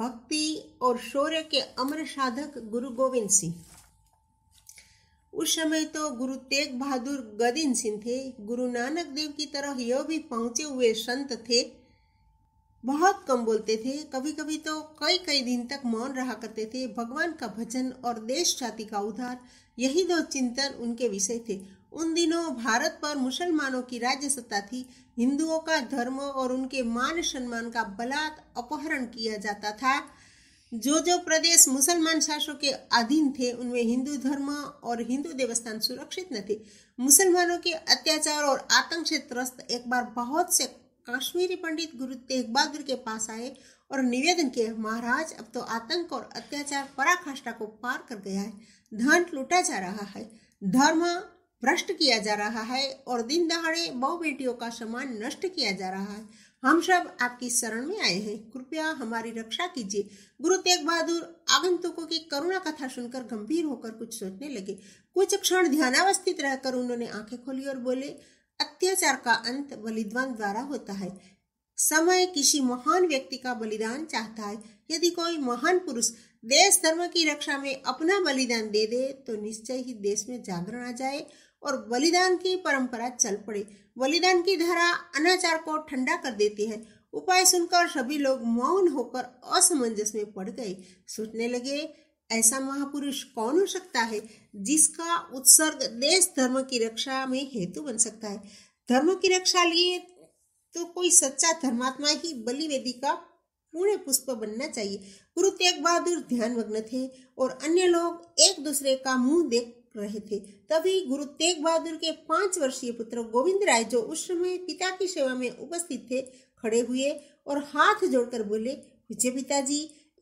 भक्ति और शौर्य के अमर साधक गुरु गोविंद सिंह उस समय तो गुरु तेग बहादुर गदिन सिंह थे गुरु नानक देव की तरह यह भी पहुंचे हुए संत थे बहुत कम बोलते थे कभी कभी तो कई कई दिन तक मौन रहा करते थे भगवान का भजन और देश जाति का उद्धार यही दो चिंतन उनके विषय थे उन दिनों भारत पर मुसलमानों की राज्य सत्ता थी हिंदुओं का धर्म और उनके मान सम्मान का बलात् अपहरण किया जाता था जो जो प्रदेश मुसलमान शासकों के अधीन थे उनमें हिंदू धर्म और हिंदू देवस्थान सुरक्षित न थे मुसलमानों के अत्याचार और आतंक से त्रस्त एक बार बहुत से कश्मीरी पंडित गुरु तेग बहादुर के पास आए और निवेदन किए महाराज अब तो आतंक और अत्याचार पराकाष्ठा को पार कर गया है धन लूटा जा रहा है धर्म भ्रष्ट किया जा रहा है और दिन दहाड़े बहु बेटियों का समान नष्ट किया जा रहा है हम सब आपकी शरण में आए हैं कृपया हमारी रक्षा कीजिए गुरु तेग बहादुर आगंतुकों की करुणा कथा सुनकर गंभीर होकर कुछ सोचने लगे कुछ क्षण ध्यानावस्थित रहकर उन्होंने आंखें खोली और बोले अत्याचार का अंत बलिदान द्वारा होता है समय किसी महान व्यक्ति का बलिदान चाहता है यदि कोई महान पुरुष देश धर्म की रक्षा में अपना बलिदान दे दे तो निश्चय ही देश में जागरण आ जाए और बलिदान की परंपरा चल पड़ी बलिदान की धारा अनाचार को ठंडा कर देती है उपाय सुनकर सभी लोग मौन होकर असमंजस में पड़ गए सोचने लगे ऐसा महापुरुष कौन हो सकता है जिसका उत्सर्ग देश धर्म की रक्षा में हेतु बन सकता है धर्म की रक्षा लिए तो कोई सच्चा धर्मात्मा ही बलिवेदी का पूर्ण पुष्प बनना चाहिए गुरु तेग बहादुर ध्यानमग्न थे और अन्य लोग एक दूसरे का मुंह देख रहे थे तभी गुरु तेग बहादुर के पांच वर्षीय पुत्र गोविंद राय जो उस समय पिता की सेवा में उपस्थित थे खड़े हुए और हाथ जोड़कर बोले पूछे पिताजी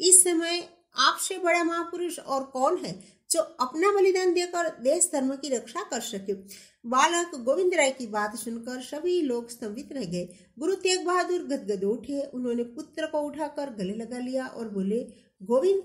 इस समय आपसे बड़ा महापुरुष और कौन है जो अपना बलिदान देकर देश धर्म की रक्षा कर सके बालक गोविंद राय की बात सुनकर सभी लोग स्तंभित रह गए गुरु तेग बहादुर गदगद उठे उन्होंने पुत्र को उठाकर गले लगा लिया और बोले गोविंद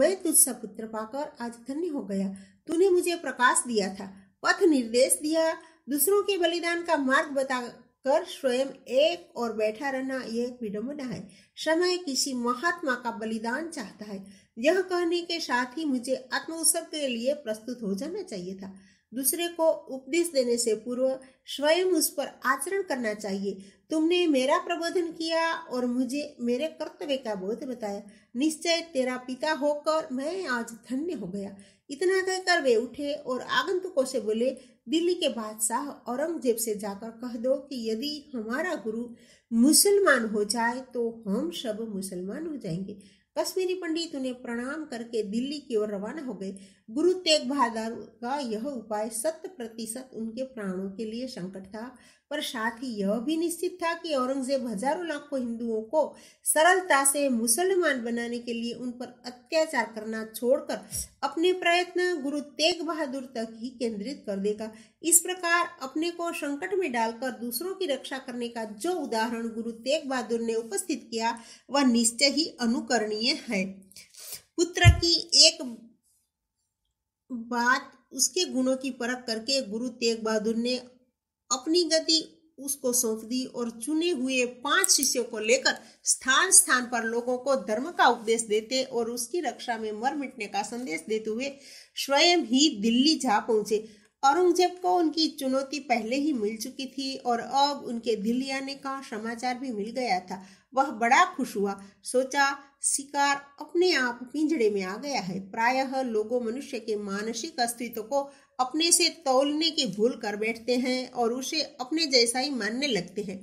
मैं तुझसा पुत्र पाकर आज धन्य हो गया तूने मुझे प्रकाश दिया था पथ निर्देश दिया दूसरों के बलिदान का मार्ग बता कर स्वयं एक और बैठा रहना यह एक विडम्बना है समय किसी महात्मा का बलिदान चाहता है यह कहने के साथ ही मुझे आत्मोत्सव के लिए प्रस्तुत हो जाना चाहिए था दूसरे को उपदेश देने से पूर्व स्वयं उस पर आचरण करना चाहिए तुमने मेरा प्रबोधन किया और मुझे मेरे कर्तव्य का बोध बताया निश्चय तेरा पिता होकर मैं आज धन्य हो गया इतना कहकर वे उठे और आगंतुकों से बोले दिल्ली के बादशाह औरंगजेब से जाकर कह दो कि यदि हमारा गुरु मुसलमान हो जाए तो हम सब मुसलमान हो जाएंगे कश्मीरी पंडित उन्हें प्रणाम करके दिल्ली की ओर रवाना हो गए गुरु तेग बहादुर का यह उपाय शत प्रतिशत उनके प्राणों के लिए संकट था पर साथ ही यह भी निश्चित था कि औरंगजेब हजारों लाखों हिंदुओं को सरलता से मुसलमान बनाने के लिए उन पर अत्याचार करना छोड़कर अपने प्रयत्न गुरु तेग बहादुर तक ही केंद्रित कर देगा इस प्रकार अपने को संकट में डालकर दूसरों की रक्षा करने का जो उदाहरण गुरु तेग बहादुर ने उपस्थित किया वह निश्चय ही अनुकरणीय है पुत्र की एक बात उसके गुणों की परख करके गुरु तेग बहादुर ने अपनी गति उसको सौंप दी और चुने हुए पांच शिष्यों को लेकर स्थान स्थान पर लोगों को धर्म का उपदेश देते और उसकी रक्षा में मर मिटने का संदेश देते हुए स्वयं ही दिल्ली जा पहुंचे औरंगजेब को उनकी चुनौती पहले ही मिल चुकी थी और अब उनके दिल्ली आने का समाचार भी मिल गया था वह बड़ा खुश हुआ सोचा शिकार अपने आप पिंजड़े में आ गया है प्रायः लोगों मनुष्य के मानसिक अस्तित्व को अपने से तोलने की भूल कर बैठते हैं और उसे अपने जैसा ही मानने लगते हैं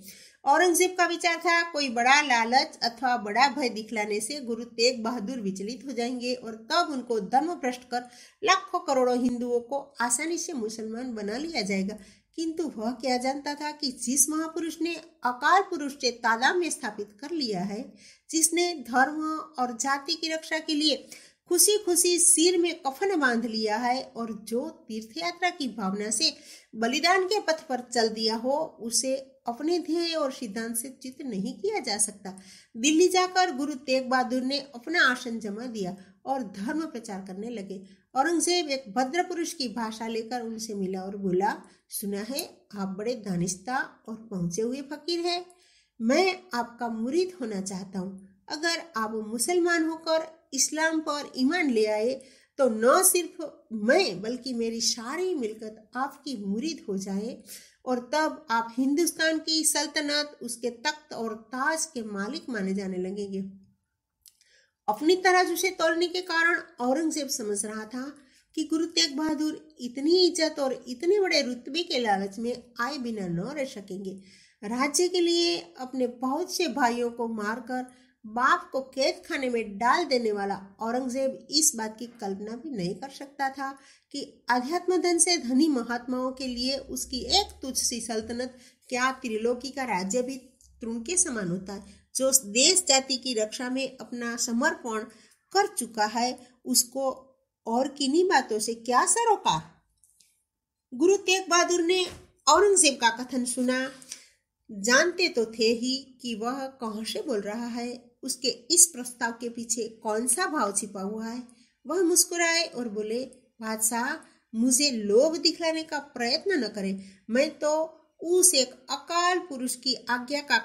औरंगजेब का विचार था कोई बड़ा लालच अथवा बड़ा भय दिखलाने से गुरु तेग बहादुर विचलित हो जाएंगे और तब उनको धर्म भ्रष्ट कर लाखों करोड़ों हिंदुओं को आसानी से मुसलमान बना लिया जाएगा किंतु वह क्या जानता था कि जिस महापुरुष ने अकाल पुरुष से तादाम में स्थापित कर लिया है जिसने धर्म और जाति की रक्षा के लिए खुशी खुशी सिर में कफन बांध लिया है और जो तीर्थ यात्रा की भावना से बलिदान के पथ पर चल दिया हो उसे अपने ध्येय और सिद्धांत से चित नहीं किया जा सकता दिल्ली जाकर गुरु तेग बहादुर ने अपना आसन जमा दिया और धर्म प्रचार करने लगे औरंगजेब एक भद्र पुरुष की भाषा लेकर उनसे मिला और बोला सुना है आप बड़े दानिश्ता और पहुंचे हुए फकीर हैं मैं आपका मुरीद होना चाहता हूँ अगर आप मुसलमान होकर इस्लाम पर ईमान ले आए तो न सिर्फ मैं बल्कि मेरी सारी मिलकत आपकी मुरीद हो जाए और तब आप हिंदुस्तान की सल्तनत उसके तख्त और ताज के मालिक माने जाने लगेंगे अपनी तरह से तोड़ने के कारण औरंगजेब समझ रहा था कि गुरु तेग बहादुर इतनी इज्जत और इतने बड़े रुतबे के लालच में आए बिना न रह सकेंगे राज्य के लिए अपने बहुत से भाइयों को मारकर बाप को कैद खाने में डाल देने वाला औरंगजेब इस बात की कल्पना भी नहीं कर सकता था कि अध्यात्म धन से धनी महात्माओं के लिए उसकी एक तुच्छ सी सल्तनत क्या त्रिलोकी का राज्य भी तृण के समान होता है जो देश जाति की रक्षा में अपना समर्पण कर चुका है उसको और किन्हीं बातों से क्या सरोकार गुरु तेग बहादुर ने औरंगजेब का कथन सुना जानते तो थे ही कि वह कहाँ से बोल रहा है उसके इस प्रस्ताव के पीछे कौन सा भाव छिपा हुआ है वह मुस्कुराए और बोले बादशाह मुझे लोभ दिखलाने का प्रयत्न न करें मैं तो उस एक अकाल पुरुष की आज्ञा का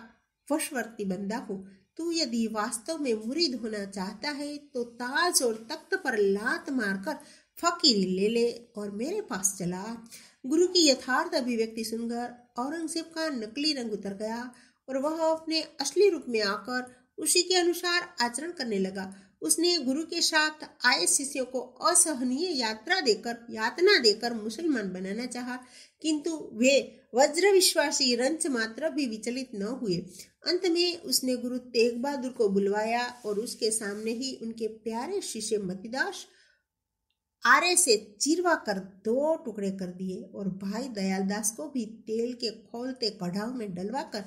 वशवर्ती बंदा हूँ तू यदि वास्तव में मुरीद होना चाहता है तो ताज और तख्त पर लात मारकर फकीरी ले ले और मेरे पास चला गुरु की यथार्थ अभिव्यक्ति सुनकर औरंगजेब का नकली रंग उतर गया और वह अपने असली रूप में आकर उसी के अनुसार आचरण करने लगा उसने गुरु के साथ आए शिष्यों को असहनीय यात्रा देकर यातना देकर मुसलमान बनाना चाहा किंतु वे वज्र विश्वासी रंच मात्र भी विचलित न हुए अंत में उसने गुरु तेग बहादुर को बुलवाया और उसके सामने ही उनके प्यारे शिष्य मतिदास आरे से चिरवा कर दो टुकड़े कर दिए और भाई दयालदास को भी तेल के खोलते कढ़ाव में डलवा कर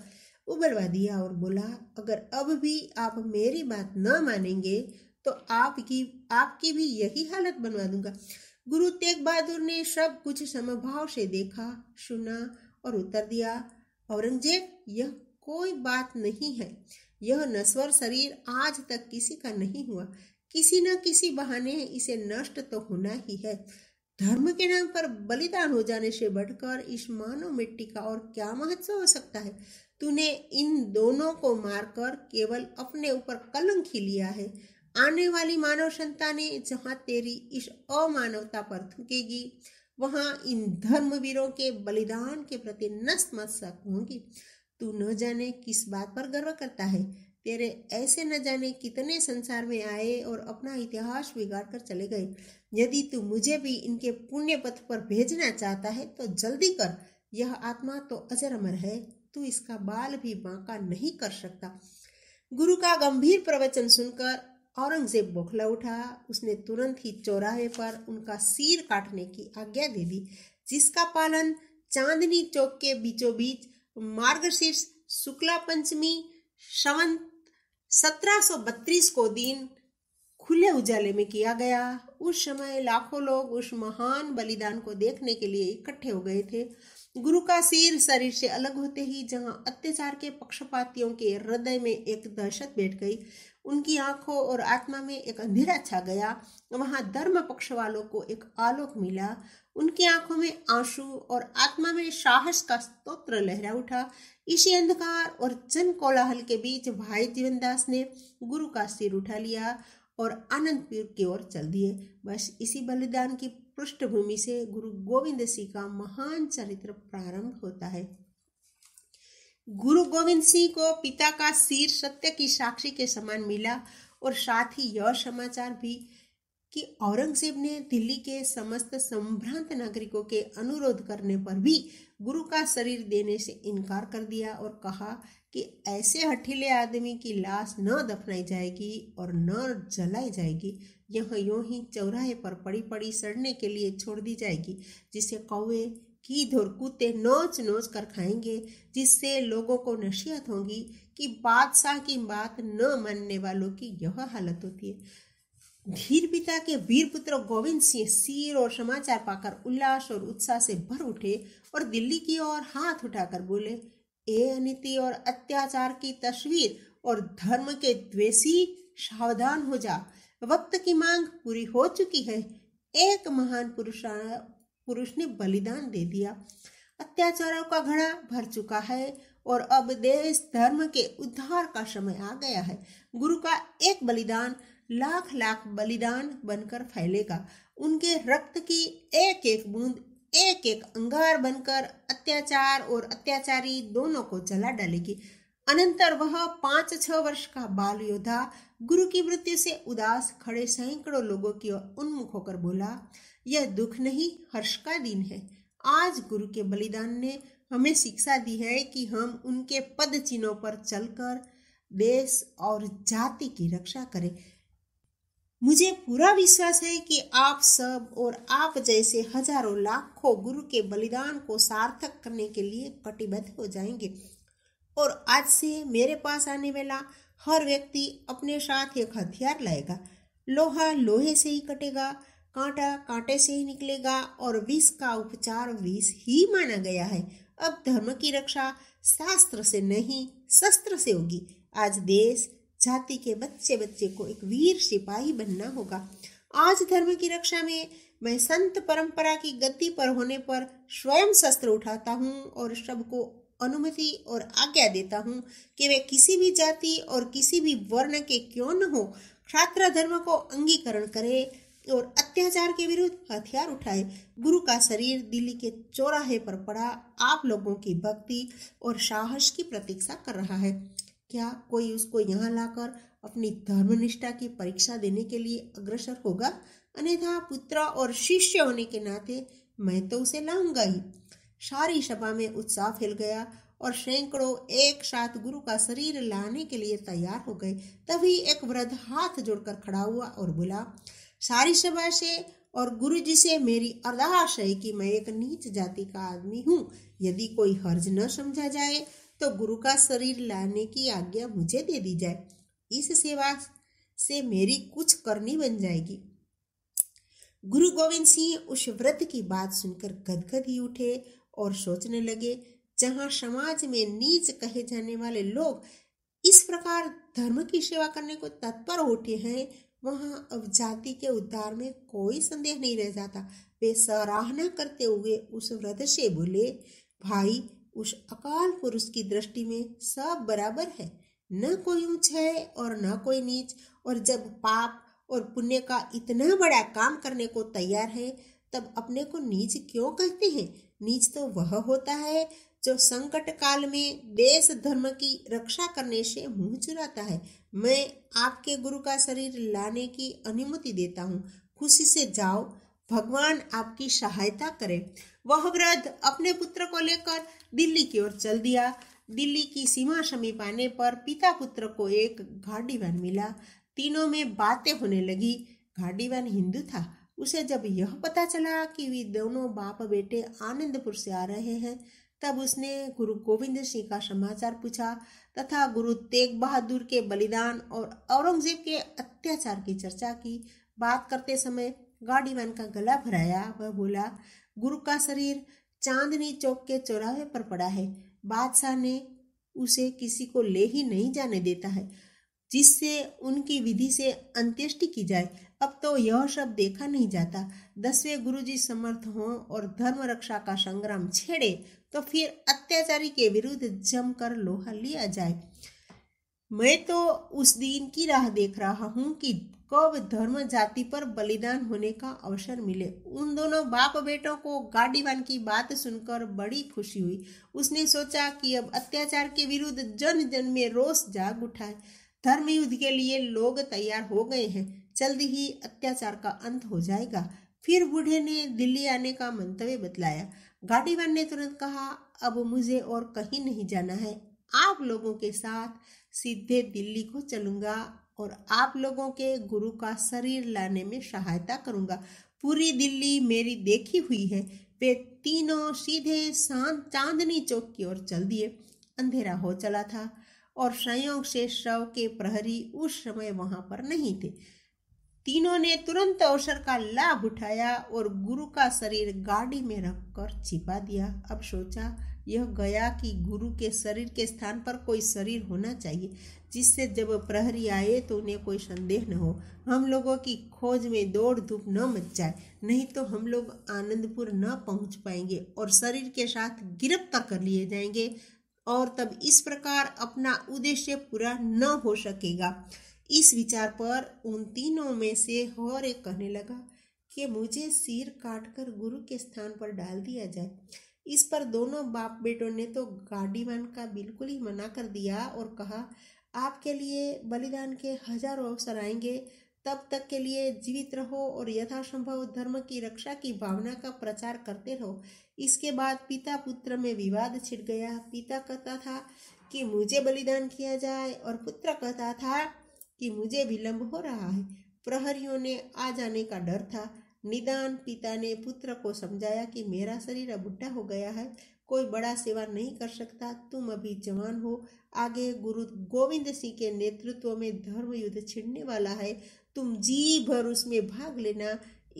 उबलवा दिया और बोला अगर अब भी आप मेरी बात न मानेंगे तो आपकी आपकी भी यही हालत बनवा दूंगा गुरु तेग बहादुर ने सब कुछ समभाव से देखा सुना और उत्तर दिया औरंगजेब यह कोई बात नहीं है यह नस्वर शरीर आज तक किसी का नहीं हुआ किसी न किसी बहाने इसे नष्ट तो होना ही है धर्म के नाम पर बलिदान हो जाने से बढ़कर इस मानव मिट्टी का और क्या महत्व हो सकता है तूने इन दोनों को मारकर केवल अपने ऊपर कलंक ही लिया है आने वाली मानव संतानें जहाँ तेरी इस अमानवता पर थूकेगी वहाँ इन धर्मवीरों के बलिदान के प्रति नतमस्तक होंगी तू न जाने किस बात पर गर्व करता है तेरे ऐसे न जाने कितने संसार में आए और अपना इतिहास बिगाड़ कर चले गए यदि तू मुझे भी इनके पुण्य पथ पर भेजना चाहता है तो जल्दी कर यह आत्मा तो अजर अमर है तू तो इसका बाल भी बांका नहीं कर सकता गुरु का गंभीर प्रवचन सुनकर औरंगजेब बौखला उठा उसने तुरंत ही चौराहे पर उनका सिर काटने की आज्ञा दे दी जिसका पालन चांदनी चौक के बीचों बीच मार्गशीर्ष शुक्ला पंचमी श्रवण 1732 को दिन खुले उजाले में किया गया उस समय लाखों लोग उस महान बलिदान को देखने के लिए इकट्ठे हो गए थे गुरु का सिर शरीर से अलग होते ही जहां अत्याचार के पक्षपातियों के हृदय में एक दहशत बैठ गई उनकी आंखों और आत्मा में एक अंधेरा छा गया वहां धर्म पक्ष वालों को एक आलोक मिला उनकी आंखों में आंसू और आत्मा में साहस का स्तोत्र लहरा उठा इसी अंधकार और जन कोलाहल के बीच भाई जीवनदास ने गुरु का सिर उठा लिया और आनंदपुर की ओर चल दिए बस इसी बलिदान की पृष्ठभूमि से गुरु गोविंद सिंह का महान चरित्र प्रारंभ होता है गुरु गोविंद सिंह को पिता का सिर सत्य की साक्षी के समान मिला और साथ ही यह समाचार भी कि औरंगजेब ने दिल्ली के समस्त संभ्रांत नागरिकों के अनुरोध करने पर भी गुरु का शरीर देने से इनकार कर दिया और कहा कि ऐसे हठीले आदमी की लाश न दफनाई जाएगी और न जलाई जाएगी यह यूं ही चौराहे पर पड़ी पड़ी सड़ने के लिए छोड़ दी जाएगी जिसे कौवे की धुर कुत्ते नोच नोच कर खाएंगे जिससे लोगों को नसीहत होगी कि बादशाह की बात न मानने वालों की यह हालत होती है धीर पिता के वीर पुत्र गोविंद सिंह सीर और समाचार पाकर उल्लास और उत्साह से भर उठे और दिल्ली की ओर हाथ उठाकर बोले ए अनिति और अत्याचार की तस्वीर और धर्म के द्वेषी सावधान हो जा वक्त की मांग पूरी हो चुकी है एक महान पुरुष पुरुष ने बलिदान दे दिया अत्याचारों का घड़ा भर चुका है और अब देश धर्म के उद्धार का समय आ गया है गुरु का एक बलिदान लाख लाख बलिदान बनकर फैलेगा उनके रक्त की एक एक बूंद एक एक अंगार बनकर अत्याचार और अत्याचारी दोनों को जला डालेगी अनंतर वह पांच छह वर्ष का बाल योद्धा गुरु की मृत्यु से उदास खड़े सैकड़ों लोगों की ओर उन्मुख होकर बोला यह दुख नहीं हर्ष का दिन है आज गुरु के बलिदान ने हमें शिक्षा दी है कि हम उनके पद चिन्हों पर चलकर देश और जाति की रक्षा करें मुझे पूरा विश्वास है कि आप सब और आप जैसे हजारों लाखों गुरु के बलिदान को सार्थक करने के लिए कटिबद्ध हो जाएंगे और आज से मेरे पास आने वाला हर व्यक्ति अपने साथ एक हथियार लाएगा लोहा लोहे से ही कटेगा कांटा कांटे से ही निकलेगा और विष का उपचार विष ही माना गया है अब धर्म की रक्षा शास्त्र से नहीं शस्त्र से होगी आज देश जाति के बच्चे बच्चे को एक वीर सिपाही बनना होगा आज धर्म की रक्षा में मैं संत परंपरा की गति पर होने पर स्वयं शस्त्र उठाता हूँ और सबको अनुमति और आज्ञा देता हूँ कि वे किसी भी जाति और किसी भी वर्ण के क्यों न हो छात्र धर्म को अंगीकरण करे और अत्याचार के विरुद्ध हथियार उठाए गुरु का शरीर दिल्ली के चौराहे पर पड़ा आप लोगों की भक्ति और साहस की प्रतीक्षा कर रहा है क्या कोई उसको यहाँ लाकर अपनी धर्मनिष्ठा की परीक्षा देने के लिए अग्रसर होगा अन्यथा पुत्र और शिष्य होने के नाते मैं तो उसे लाऊंगा ही सारी सभा में उत्साह फैल गया और सैकड़ों एक साथ गुरु का शरीर लाने के लिए तैयार हो गए तभी एक वृद्ध हाथ जोड़कर खड़ा हुआ और बोला सारी सभा से और गुरु जी से मेरी अरदास है कि मैं एक नीच जाति का आदमी हूँ यदि कोई हर्ज न समझा जाए तो गुरु का शरीर लाने की आज्ञा मुझे दे दी जाए इस सेवा से मेरी कुछ करनी बन जाएगी गुरु गोविंद सिंह उस व्रत की बात सुनकर गदगद ही उठे और सोचने लगे जहाँ समाज में नीच कहे जाने वाले लोग इस प्रकार धर्म की सेवा करने को तत्पर उठे हैं वहाँ अब जाति के उद्धार में कोई संदेह नहीं रह जाता वे सराहना करते हुए उस व्रत से बोले भाई उस अकाल पुरुष की दृष्टि में सब बराबर है न कोई ऊंच है और न कोई नीच और जब पाप और पुण्य का इतना बड़ा काम करने को तैयार है तब अपने को नीच क्यों कहते हैं नीच तो वह होता है जो संकट काल में देश धर्म की रक्षा करने से मुंह चुराता है मैं आपके गुरु का शरीर लाने की अनुमति देता हूँ खुशी से जाओ भगवान आपकी सहायता करे वह वृद्ध अपने पुत्र को लेकर दिल्ली की ओर चल दिया दिल्ली की सीमा समीप आने पर पिता पुत्र को एक घाटीवान मिला तीनों में बातें होने लगी घाटीवान हिंदू था उसे जब यह पता चला कि वे दोनों बाप बेटे आनंदपुर से आ रहे हैं तब उसने गुरु गोविंद सिंह का समाचार पूछा तथा गुरु तेग बहादुर के बलिदान और औरंगजेब के अत्याचार की चर्चा की बात करते समय गाड़ीवान का गला भराया वह बोला गुरु का शरीर चांदनी चौक के चौराहे पर पड़ा है बादशाह ने उसे किसी को ले ही नहीं जाने देता है जिससे उनकी विधि से अंत्येष्टि की जाए अब तो यह सब देखा नहीं जाता दसवें गुरुजी समर्थ हों और धर्म रक्षा का संग्राम छेड़े तो फिर अत्याचारी के विरुद्ध जमकर लोहा लिया जाए मैं तो उस दिन की राह देख रहा हूँ कि कब धर्म जाति पर बलिदान होने का अवसर मिले उन दोनों बाप बेटों को गाडीवान की बात सुनकर बड़ी खुशी हुई उसने सोचा कि अब अत्याचार के विरुद्ध जन जन में रोष जाग उठाए धर्म युद्ध के लिए लोग तैयार हो गए हैं जल्द ही अत्याचार का अंत हो जाएगा फिर बूढ़े ने दिल्ली आने का मंतव्य बतलाया गाड़ीवान ने तुरंत कहा अब मुझे और कहीं नहीं जाना है आप लोगों के साथ सीधे दिल्ली को चलूंगा और आप लोगों के गुरु का शरीर लाने में सहायता करूंगा पूरी दिल्ली मेरी देखी हुई है वे तीनों सीधे शांत चांदनी चौक की ओर चल दिए अंधेरा हो चला था और संयोग से शव के प्रहरी उस समय वहां पर नहीं थे तीनों ने तुरंत अवसर का लाभ उठाया और गुरु का शरीर गाड़ी में रखकर छिपा दिया अब सोचा यह गया कि गुरु के शरीर के स्थान पर कोई शरीर होना चाहिए जिससे जब प्रहरी आए तो उन्हें कोई संदेह न हो हम लोगों की खोज में दौड़ धूप न मच जाए नहीं तो हम लोग आनंदपुर न पहुंच पाएंगे और शरीर के साथ गिरफ्तार कर लिए जाएंगे और तब इस प्रकार अपना उद्देश्य पूरा न हो सकेगा इस विचार पर उन तीनों में से हर एक कहने लगा कि मुझे सिर काटकर गुरु के स्थान पर डाल दिया जाए इस पर दोनों बाप बेटों ने तो गाडीवान का बिल्कुल ही मना कर दिया और कहा आपके लिए बलिदान के हजारों अवसर आएंगे तब तक के लिए जीवित रहो और यथासंभव धर्म की रक्षा की भावना का प्रचार करते रहो इसके बाद पिता पुत्र में विवाद छिड़ गया पिता कहता था कि मुझे बलिदान किया जाए और पुत्र कहता था कि मुझे विलंब हो रहा है प्रहरियों ने आ जाने का डर था निदान पिता ने पुत्र को समझाया कि मेरा शरीर अब बुढ़ा हो गया है कोई बड़ा सेवा नहीं कर सकता तुम अभी जवान हो आगे गुरु गोविंद सिंह के नेतृत्व में धर्म युद्ध छिड़ने वाला है तुम जी भर उसमें भाग लेना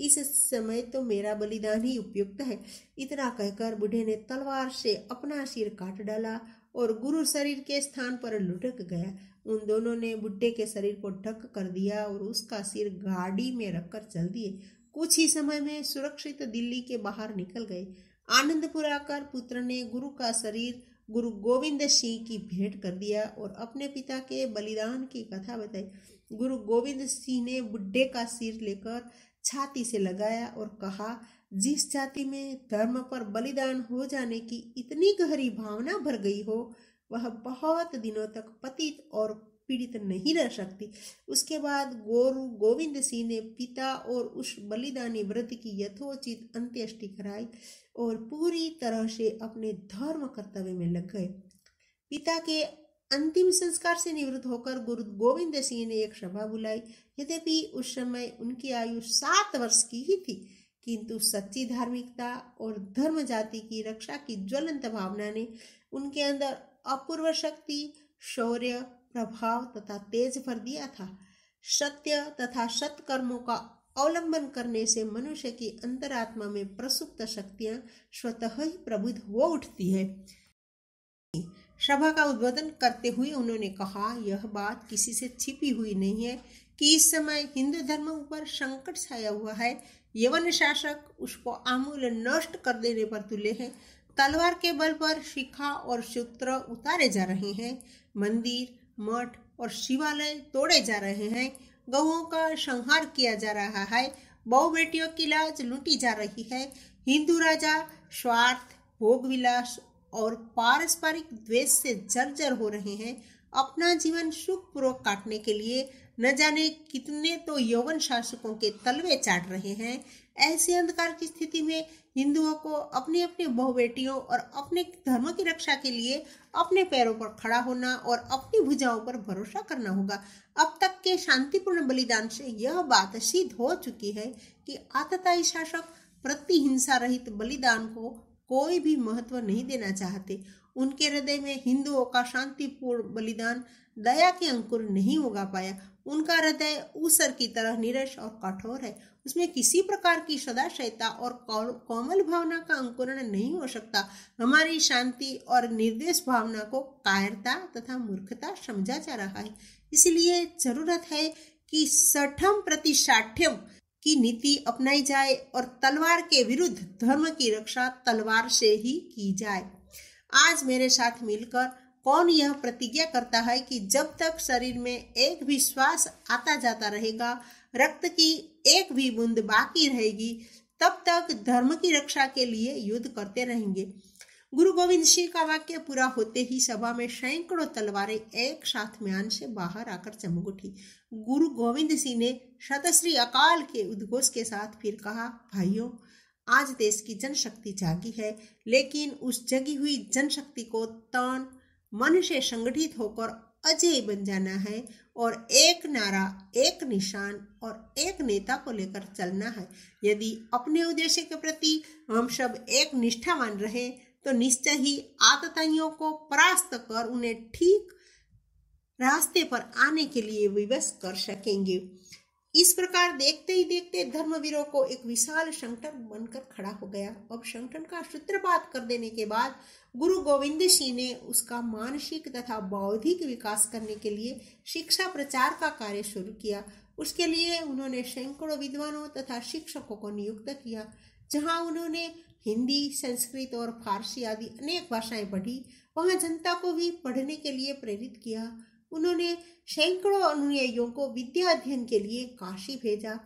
इस समय तो मेरा बलिदान ही उपयुक्त है इतना कहकर बूढ़े ने तलवार से अपना सिर काट डाला और गुरु शरीर के स्थान पर लुढ़क गया उन दोनों ने बुढ़े के शरीर को ढक कर दिया और उसका सिर गाड़ी में रखकर चल दिए कुछ ही समय में सुरक्षित दिल्ली के बाहर निकल गए आनंदपुर आकर पुत्र ने गुरु का शरीर गुरु गोविंद सिंह की भेंट कर दिया और अपने पिता के बलिदान की कथा बताई गुरु गोविंद सिंह ने बुढ़े का सिर लेकर छाती से लगाया और कहा जिस जाति में धर्म पर बलिदान हो जाने की इतनी गहरी भावना भर गई हो वह बहुत दिनों तक पतित और पीड़ित नहीं रह सकती उसके बाद गोरु गोविंद सिंह ने पिता और उस बलिदानी व्रत की यथोचित अंत्येष्टि कराई और पूरी तरह से अपने धर्म कर्तव्य में लग गए पिता के अंतिम संस्कार से निवृत्त होकर गुरु गोविंद सिंह ने एक सभा बुलाई यद्यपि उस समय उनकी आयु सात वर्ष की ही थी किंतु सच्ची धार्मिकता और धर्म जाति की रक्षा की ज्वलंत भावना ने उनके अंदर अपूर्व शक्ति शौर्य प्रभाव तथा तेज भर दिया था सत्य तथा सत्कर्मों का अवलंबन करने से मनुष्य की अंतरात्मा में प्रसुप्त शक्तियां स्वतः ही प्रबुद्ध हो उठती है सभा का उद्बोधन करते हुए उन्होंने कहा यह बात किसी से छिपी हुई नहीं है कि इस समय हिंदू धर्म पर संकट छाया हुआ है यवन शासक उसको आमूल नष्ट कर देने पर तुले हैं तलवार के बल पर शिखा और सूत्र उतारे जा रहे हैं मंदिर मठ और शिवालय तोड़े जा रहे हैं गवों का संहार किया जा रहा है बहु बेटियों की लाज लूटी जा रही है हिंदू राजा स्वार्थ भोग विलास और पारस्परिक द्वेष से जर्जर हो रहे हैं अपना जीवन सुखपूर्वक काटने के लिए न जाने कितने तो यौवन शासकों के तलवे चाट रहे हैं ऐसे अंधकार की स्थिति में हिंदुओं को अपनी अपनी बहु बेटियों और अपने धर्म की रक्षा के लिए अपने पैरों पर खड़ा होना और अपनी भुजाओं पर भरोसा करना होगा अब तक के शांतिपूर्ण बलिदान से यह बात सिद्ध हो चुकी है कि आतताई शासक प्रतिहिंसा रहित बलिदान को कोई भी महत्व नहीं देना चाहते उनके हृदय में हिंदुओं का शांतिपूर्ण बलिदान दया के अंकुर नहीं उगा पाया उनका हृदय ऊसर की तरह निरश और कठोर है उसमें किसी प्रकार की सदाशयता और कोमल भावना का अंकुरण नहीं हो सकता हमारी शांति और निर्देश भावना को कायरता तथा मूर्खता समझा जा रहा है इसलिए जरूरत है कि सठम प्रति साठ्यम की नीति अपनाई जाए और तलवार के विरुद्ध धर्म की रक्षा तलवार से ही की जाए आज मेरे साथ मिलकर कौन यह प्रतिज्ञा करता है कि जब तक शरीर में एक भी श्वास आता जाता रहेगा रक्त की एक भी बूंद बाकी रहेगी तब तक धर्म की रक्षा के लिए युद्ध करते रहेंगे गुरु गोविंद सिंह का वाक्य पूरा होते ही सभा में सैकड़ों तलवारें एक साथ म्यान से बाहर आकर चमक उठी गुरु गोविंद सिंह ने शतश्री अकाल के उद्घोष के साथ फिर कहा भाइयों आज देश की जनशक्ति जागी है लेकिन उस जगी हुई जनशक्ति को तन मन से संगठित होकर अजय बन जाना है और एक नारा एक निशान और एक नेता को लेकर चलना है यदि अपने उद्देश्य के प्रति हम सब एक निष्ठावान रहे तो निश्चय ही आतताइयों को परास्त कर उन्हें ठीक रास्ते पर आने के लिए विवश कर सकेंगे इस प्रकार देखते ही देखते धर्मवीरों को एक विशाल संगठन बनकर खड़ा हो गया अब संगठन का सूत्रपात कर देने के बाद गुरु गोविंद सिंह ने उसका मानसिक तथा बौद्धिक विकास करने के लिए शिक्षा प्रचार का कार्य शुरू किया उसके लिए उन्होंने सैकड़ों विद्वानों तथा शिक्षकों को नियुक्त किया जहाँ उन्होंने हिंदी संस्कृत और फारसी आदि अनेक भाषाएं पढ़ी वहाँ जनता को भी पढ़ने के लिए प्रेरित किया उन्होंने सैकड़ों अनुयायियों को विद्या अध्ययन के लिए काशी भेजा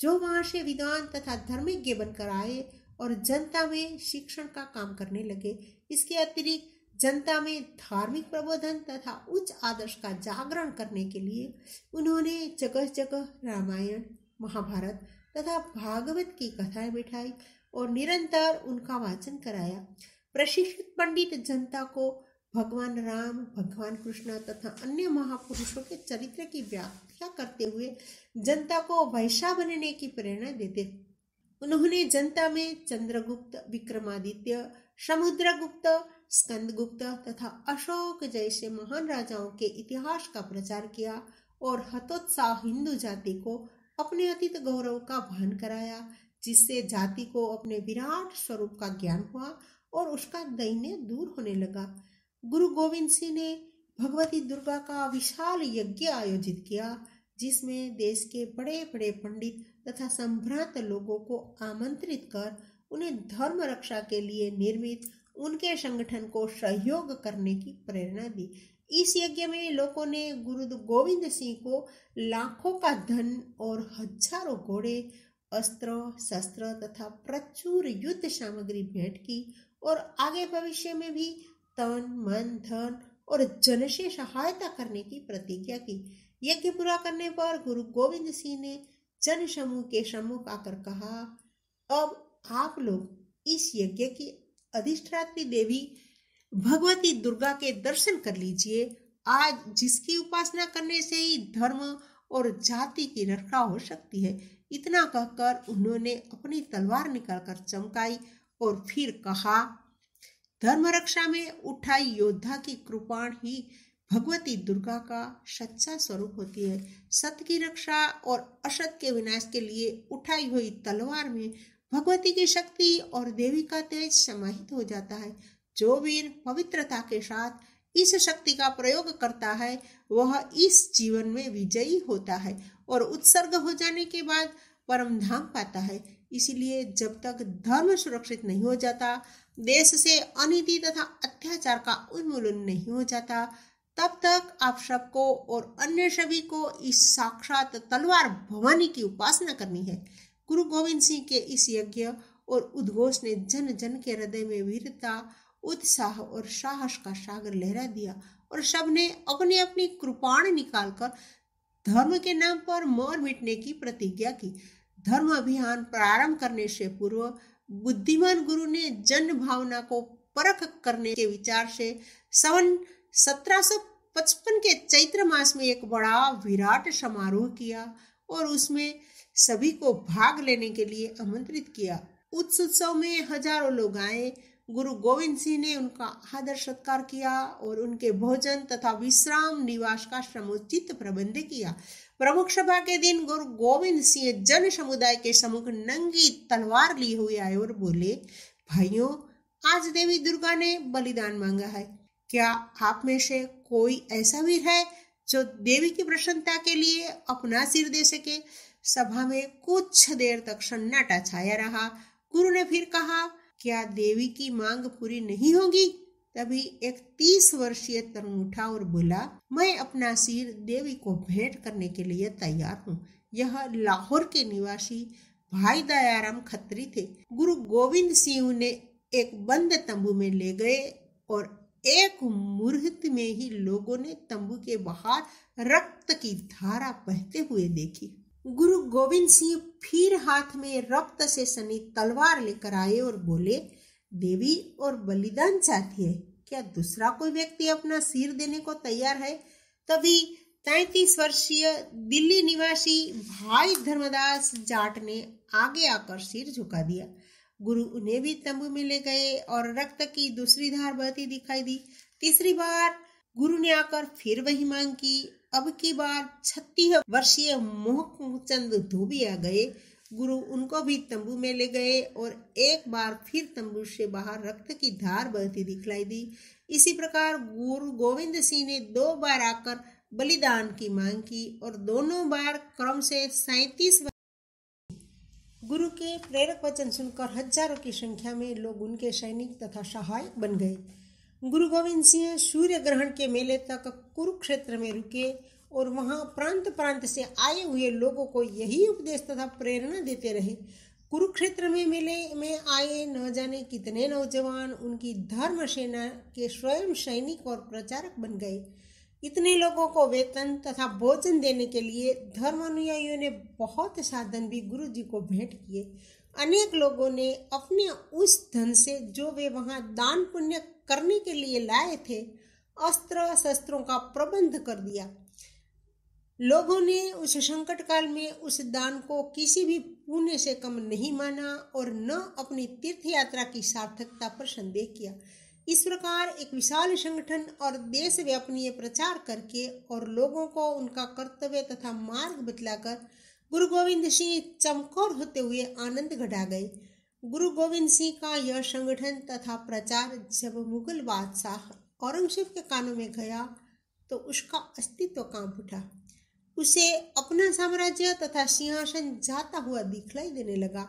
जो वहां से विद्वान तथा धर्मज्ञ बनकर आए और जनता में शिक्षण का काम करने लगे इसके अतिरिक्त जनता में धार्मिक प्रबोधन तथा उच्च आदर्श का जागरण करने के लिए उन्होंने जगह जगह रामायण महाभारत तथा भागवत की कथाएं बिठाई और निरंतर उनका वाचन कराया प्रशिक्षित पंडित जनता को भगवान राम भगवान कृष्ण तथा अन्य महापुरुषों के चरित्र की व्याख्या करते हुए जनता को वैशा बनने की प्रेरणा देते उन्होंने जनता में चंद्रगुप्त विक्रमादित्य समुद्रगुप्त स्कंदगुप्त तथा अशोक जैसे महान राजाओं के इतिहास का प्रचार किया और हतोत्साह हिंदू जाति को अपने अतीत गौरव का भान कराया जिससे जाति को अपने विराट स्वरूप का ज्ञान हुआ और उसका दैन्य दूर होने लगा गुरु गोविंद सिंह ने भगवती दुर्गा का विशाल यज्ञ आयोजित किया जिसमें देश के बड़े बड़े पंडित तथा संभ्रांत लोगों को आमंत्रित कर उन्हें धर्म रक्षा के लिए निर्मित उनके संगठन को सहयोग करने की प्रेरणा दी इस यज्ञ में लोगों ने गुरु गोविंद सिंह को लाखों का धन और हजारों घोड़े अस्त्र शस्त्र तथा प्रचुर युद्ध सामग्री भेंट की और आगे भविष्य में भी तन मन धन और जन से सहायता करने की प्रतिज्ञा की यज्ञ पूरा करने पर गुरु गोविंद सिंह ने जन समूह के सम्मुख आकर कहा अब आप लोग इस यज्ञ की अधिष्ठात्री देवी भगवती दुर्गा के दर्शन कर लीजिए आज जिसकी उपासना करने से ही धर्म और जाति की रक्षा हो सकती है इतना कहकर उन्होंने अपनी तलवार निकालकर चमकाई और फिर कहा धर्म रक्षा में उठाई योद्धा की कृपाण ही भगवती दुर्गा का सच्चा स्वरूप होती है सत्य की रक्षा और असत के विनाश के लिए उठाई हुई तलवार में भगवती की शक्ति और देवी का तेज समाहित हो जाता है जो वीर पवित्रता के साथ इस शक्ति का प्रयोग करता है वह इस जीवन में विजयी होता है और उत्सर्ग हो जाने के बाद परम धाम पाता है इसीलिए जब तक धर्म सुरक्षित नहीं हो जाता देश से अनिति तथा अत्याचार का उन्मूलन नहीं हो जाता तब तक आप सबको और अन्य सभी को इस साक्षात तलवार भवानी की उपासना करनी है गुरु गोविंद सिंह के इस यज्ञ और उद्घोष ने जन जन के हृदय में वीरता उत्साह और साहस का सागर लहरा दिया और सबने अपनी अपनी कृपाण निकालकर धर्म के नाम पर मोर मिटने की प्रतिज्ञा की धर्म अभियान प्रारंभ करने से पूर्व बुद्धिमान गुरु ने जन भावना को परख करने के विचार से सवन सत्रह पचपन के चैत्र मास में एक बड़ा विराट समारोह किया और उसमें सभी को भाग लेने के लिए आमंत्रित किया उस उत्सव में हजारों लोग आए गुरु गोविंद सिंह ने उनका आदर सत्कार किया और उनके भोजन तथा विश्राम निवास का समुचित प्रबंध किया प्रमुख सभा के दिन गुरु गोविंद सिंह जन समुदाय के समुख नंगी तलवार लिए हुए आए और बोले भाइयों आज देवी दुर्गा ने बलिदान मांगा है क्या आप में से कोई ऐसा वीर है जो देवी की प्रसन्नता के लिए अपना सिर दे सके सभा में कुछ देर तक सन्नाटा छाया रहा गुरु ने फिर कहा क्या देवी की मांग पूरी नहीं होगी तभी एक तीस वर्षीय तरुण उठा और बोला मैं अपना सिर देवी को भेंट करने के लिए तैयार हूँ यह लाहौर के निवासी भाई दयाराम खत्री थे गुरु गोविंद सिंह ने एक बंद तंबू में ले गए और एक मुहूर्त में ही लोगों ने तंबू के बाहर रक्त की धारा बहते हुए देखी गुरु गोविंद सिंह फिर हाथ में रक्त से सनी तलवार लेकर आए और बोले देवी और बलिदान चाहती है क्या दूसरा कोई व्यक्ति अपना सिर देने को तैयार है तभी तैतीस वर्षीय दिल्ली निवासी भाई धर्मदास जाट ने आगे आकर सिर झुका दिया गुरु उन्हें भी तंबू में ले गए और रक्त की दूसरी धार बहती दिखाई दी तीसरी बार गुरु ने आकर फिर वही मांग की अब की बार छत्तीस वर्षीय मोहक चंद धोबी आ गए गुरु उनको भी तंबू में ले गए और एक बार फिर तंबू से बाहर रक्त की धार बहती दिखलाई दी इसी प्रकार गुरु गोविंद सिंह ने दो बार आकर बलिदान की मांग की और दोनों बार क्रम से सैतीस गुरु के प्रेरक वचन सुनकर हजारों की संख्या में लोग उनके सैनिक तथा सहायक बन गए गुरु गोविंद सिंह सूर्य ग्रहण के मेले तक कुरुक्षेत्र में रुके और वहाँ प्रांत प्रांत से आए हुए लोगों को यही उपदेश तथा प्रेरणा देते रहे कुरुक्षेत्र में मेले में आए न जाने कितने नौजवान उनकी धर्म सेना के स्वयं सैनिक और प्रचारक बन गए इतने लोगों को वेतन तथा भोजन देने के लिए धर्मानुयायियों ने बहुत साधन भी गुरु जी को भेंट किए अनेक लोगों ने अपने उस धन से जो वे वहाँ दान पुण्य करने के लिए लाए थे अस्त्र शस्त्रों का प्रबंध कर दिया लोगों ने उस संकट काल में उस दान को किसी भी पुण्य से कम नहीं माना और न अपनी तीर्थ यात्रा की सार्थकता पर संदेह किया इस प्रकार एक विशाल संगठन और देश व्यापनीय प्रचार करके और लोगों को उनका कर्तव्य तथा मार्ग बतलाकर गुरु गोविंद सिंह चमकौर होते हुए आनंद घटा गए गुरु गोविंद सिंह का यह संगठन तथा प्रचार जब मुगल बादशाह औरंगजेब के कानों में गया तो उसका अस्तित्व कांप उठा उसे अपना साम्राज्य तथा सिंहासन जाता हुआ दिखलाई देने लगा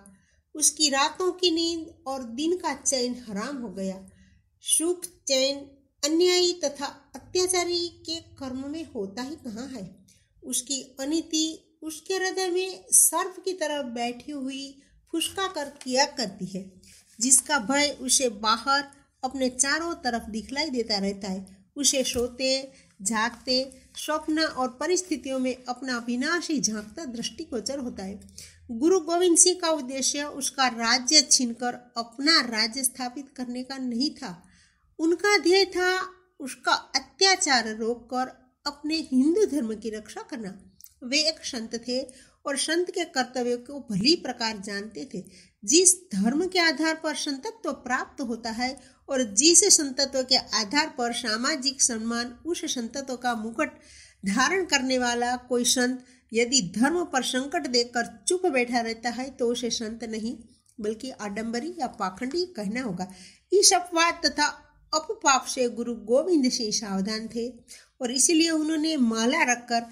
उसकी रातों की नींद और दिन का चैन हराम हो गया सुख चैन अन्यायी तथा अत्याचारी के कर्म में होता ही कहाँ है उसकी अनिति उसके हृदय में सर्प की तरह बैठी हुई फुसका कर किया करती है जिसका भय उसे बाहर अपने चारों तरफ दिखलाई देता रहता है उसे सोते जागते स्वप्न और परिस्थितियों में अपना ही झांकता दृष्टिगोचर होता है गुरु गोविंद सिंह का उद्देश्य उसका राज्य छीनकर अपना राज्य स्थापित करने का नहीं था उनका ध्येय था उसका अत्याचार रोककर अपने हिंदू धर्म की रक्षा करना वे एक संत थे और संत के कर्तव्य को भली प्रकार जानते थे जिस धर्म के आधार पर संतत्व प्राप्त होता है और जिस संतत्व के आधार पर सामाजिक सम्मान उस संतत्व का मुकुट धारण करने वाला कोई संत यदि धर्म पर संकट देकर चुप बैठा रहता है तो उसे संत नहीं बल्कि आडंबरी या पाखंडी कहना होगा इस अपवाद तथा अपपाप से गुरु गोविंद सिंह सावधान थे और इसीलिए उन्होंने माला रखकर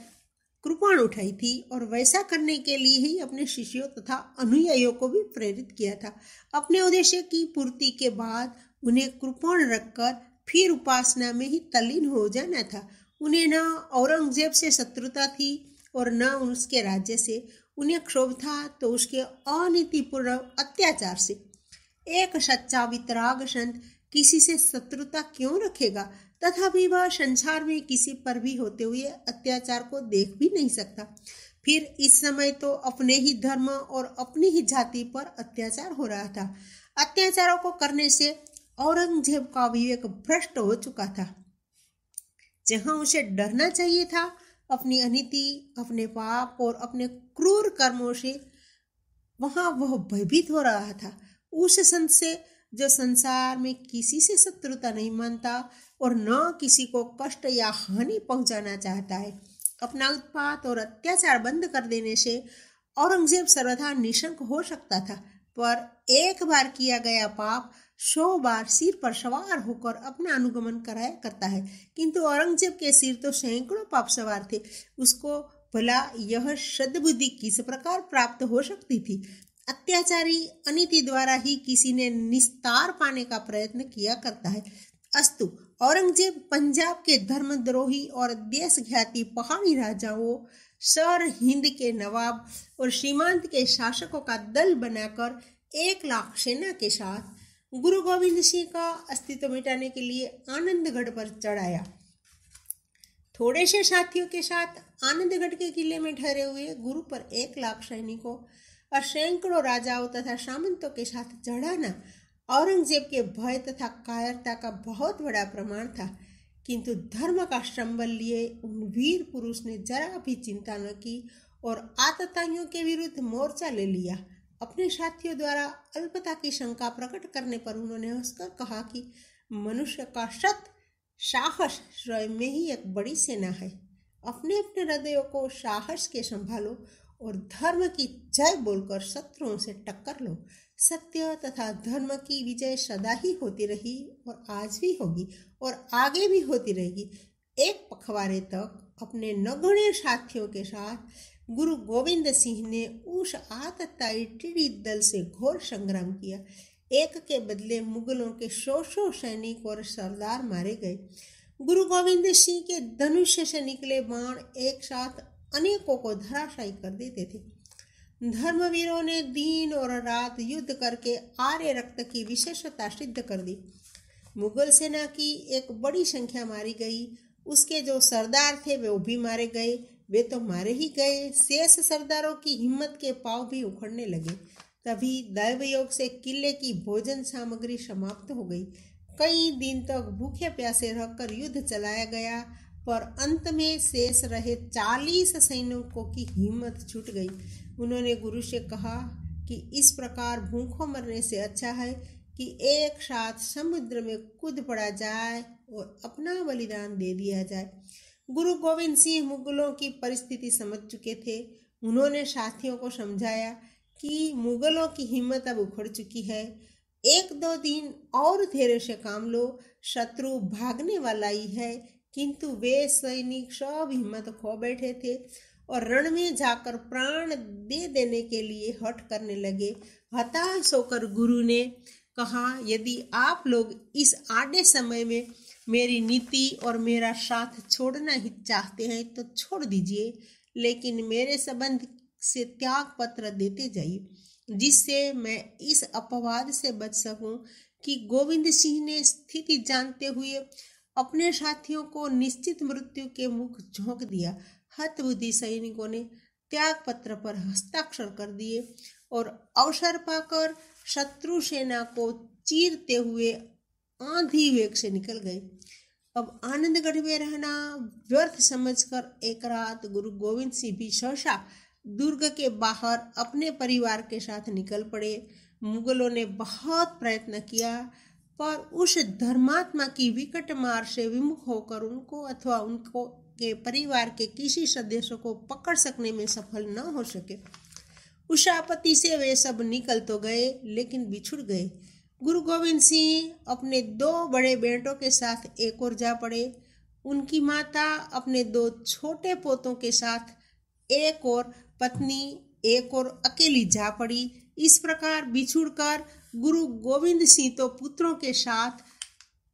कृपाण उठाई थी और वैसा करने के लिए ही अपने शिष्यों तथा अनुयायियों को भी प्रेरित किया था अपने उद्देश्य की पूर्ति के बाद उन्हें कृपाण रखकर फिर उपासना में ही तलीन हो जाना था उन्हें न औरंगजेब से शत्रुता थी और न उसके राज्य से उन्हें क्षोभ था तो उसके अनितिपूर्ण अत्याचार से एक सच्चा वितराग संत किसी से शत्रुता क्यों रखेगा तथा भी वह संसार में किसी पर भी होते हुए अत्याचार को देख भी नहीं सकता फिर इस समय तो अपने ही धर्म और अपनी ही जाति पर अत्याचार हो रहा था अत्याचारों को करने से औरंगजेब का विवेक भ्रष्ट हो चुका था जहां उसे डरना चाहिए था अपनी अनिति अपने पाप और अपने क्रूर कर्मों से वहां वह भयभीत हो रहा था उस संत से जो संसार में किसी से शत्रुता नहीं मानता और न किसी को कष्ट या हानि पहुंचाना चाहता है अपना उत्पात और अत्याचार बंद कर देने से औरंगजेब सर्वथा निशंक हो सकता था पर एक बार किया गया पाप सौ बार सिर पर सवार होकर अपना अनुगमन कराया करता है किंतु औरंगजेब के सिर तो सैकड़ों पाप सवार थे उसको भला यह सदबुद्धि किस प्रकार प्राप्त हो सकती थी अत्याचारी अनिति द्वारा ही किसी ने निस्तार पाने का प्रयत्न किया करता है अस्तु औरंगजेब पंजाब के धर्मद्रोही और देशघाती पहाड़ी राजाओं शहर हिंद के नवाब और सीमांत के शासकों का दल बनाकर एक लाख सेना के साथ गुरु गोविंद सिंह का अस्तित्व मिटाने के लिए आनंदगढ़ पर चढ़ाया थोड़े से साथियों के साथ आनंदगढ़ के किले में ठहरे हुए गुरु पर एक लाख सैनिकों और सैकड़ों राजाओं तथा सामंतों के साथ चढ़ाना औरंगजेब के भय तथा कायरता का बहुत बड़ा प्रमाण था किंतु धर्म का संबल लिए उन वीर पुरुष ने जरा भी चिंता न की और आतताइयों के विरुद्ध मोर्चा ले लिया अपने साथियों द्वारा अल्पता की शंका प्रकट करने पर उन्होंने हंसकर कहा कि मनुष्य का सत साहस स्वयं में ही एक बड़ी सेना है अपने अपने हृदयों को साहस के संभालो और धर्म की जय बोलकर शत्रुओं से टक्कर लो सत्य तथा धर्म की विजय सदा ही होती रही और आज भी होगी और आगे भी होती रहेगी एक पखवारे तक अपने नगण्य साथियों के साथ गुरु गोविंद सिंह ने उस आतताई टिड़ी दल से घोर संग्राम किया एक के बदले मुगलों के सौ सौ सैनिक और सरदार मारे गए गुरु गोविंद सिंह के धनुष से निकले बाण एक साथ अनेकों को धराशायी कर देते थे धर्मवीरों ने दिन और रात युद्ध करके आर्य रक्त की विशेषता सिद्ध कर दी मुगल सेना की एक बड़ी संख्या मारी गई उसके जो सरदार थे वे भी मारे गए वे तो मारे ही गए शेष सरदारों की हिम्मत के पाव भी उखड़ने लगे तभी दैव योग से किले की भोजन सामग्री समाप्त हो गई कई दिन तक भूखे प्यासे रहकर युद्ध चलाया गया पर अंत में शेष रहे चालीस सैनिकों की हिम्मत छूट गई उन्होंने गुरु से कहा कि इस प्रकार भूखों मरने से अच्छा है कि एक साथ समुद्र में कूद पड़ा जाए और अपना बलिदान दे दिया जाए गुरु गोविंद सिंह मुगलों की परिस्थिति समझ चुके थे उन्होंने साथियों को समझाया कि मुगलों की हिम्मत अब उखड़ चुकी है एक दो दिन और धैर्य से काम लो शत्रु भागने वाला ही है किंतु वे सैनिक सब हिम्मत खो बैठे थे और रण में जाकर प्राण दे देने के लिए हट करने लगे हताश होकर गुरु ने कहा यदि आप लोग इस आधे समय में मेरी नीति और मेरा साथ छोड़ना ही चाहते हैं तो छोड़ दीजिए लेकिन मेरे संबंध से त्याग पत्र देते जाइए जिससे मैं इस अपवाद से बच सकूं कि गोविंद सिंह ने स्थिति जानते हुए अपने साथियों को निश्चित मृत्यु के मुख झोंक दिया हतबुद्धि सैनिकों ने त्याग पत्र पर हस्ताक्षर कर दिए और अवसर पाकर शत्रु सेना को चीरते हुए आंधी वेग से निकल गए अब आनंदगढ़ में रहना व्यर्थ समझकर एक रात गुरु गोविंद सिंह भी सहसा दुर्ग के बाहर अपने परिवार के साथ निकल पड़े मुगलों ने बहुत प्रयत्न किया पर उस धर्मात्मा की विकट मार से विमुख होकर उनको अथवा उनको के परिवार के किसी सदस्य को पकड़ सकने में सफल न हो सके उस आपत्ति से वे सब निकल तो गए लेकिन बिछुड़ गए गुरु गोविंद सिंह अपने दो बड़े बेटों के साथ एक और जा पड़े उनकी माता अपने दो छोटे पोतों के साथ एक और पत्नी एक और अकेली जा पड़ी इस प्रकार बिछुड़कर गुरु गोविंद सिंह तो पुत्रों के साथ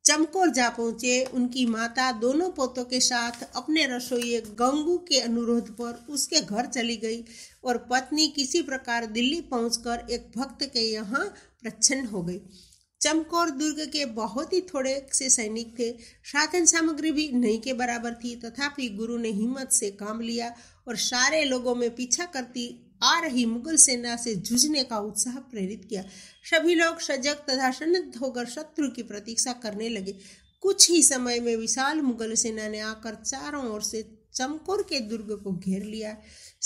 चमकोर जा पहुंचे उनकी माता दोनों पोतों के साथ अपने रसोई गंगू के अनुरोध पर उसके घर चली गई और पत्नी किसी प्रकार दिल्ली पहुंचकर एक भक्त के यहाँ प्रच्छन्न हो गई चमकौर दुर्ग के बहुत ही थोड़े से सैनिक थे साधन सामग्री भी नहीं के बराबर थी तथापि गुरु ने हिम्मत से काम लिया और सारे लोगों में पीछा करती आ रही मुगल सेना से जूझने का उत्साह प्रेरित किया सभी लोग सजग तथा सन्नद्ध होकर शत्रु की प्रतीक्षा करने लगे कुछ ही समय में विशाल मुगल सेना ने आकर चारों ओर से चमकोर के दुर्ग को घेर लिया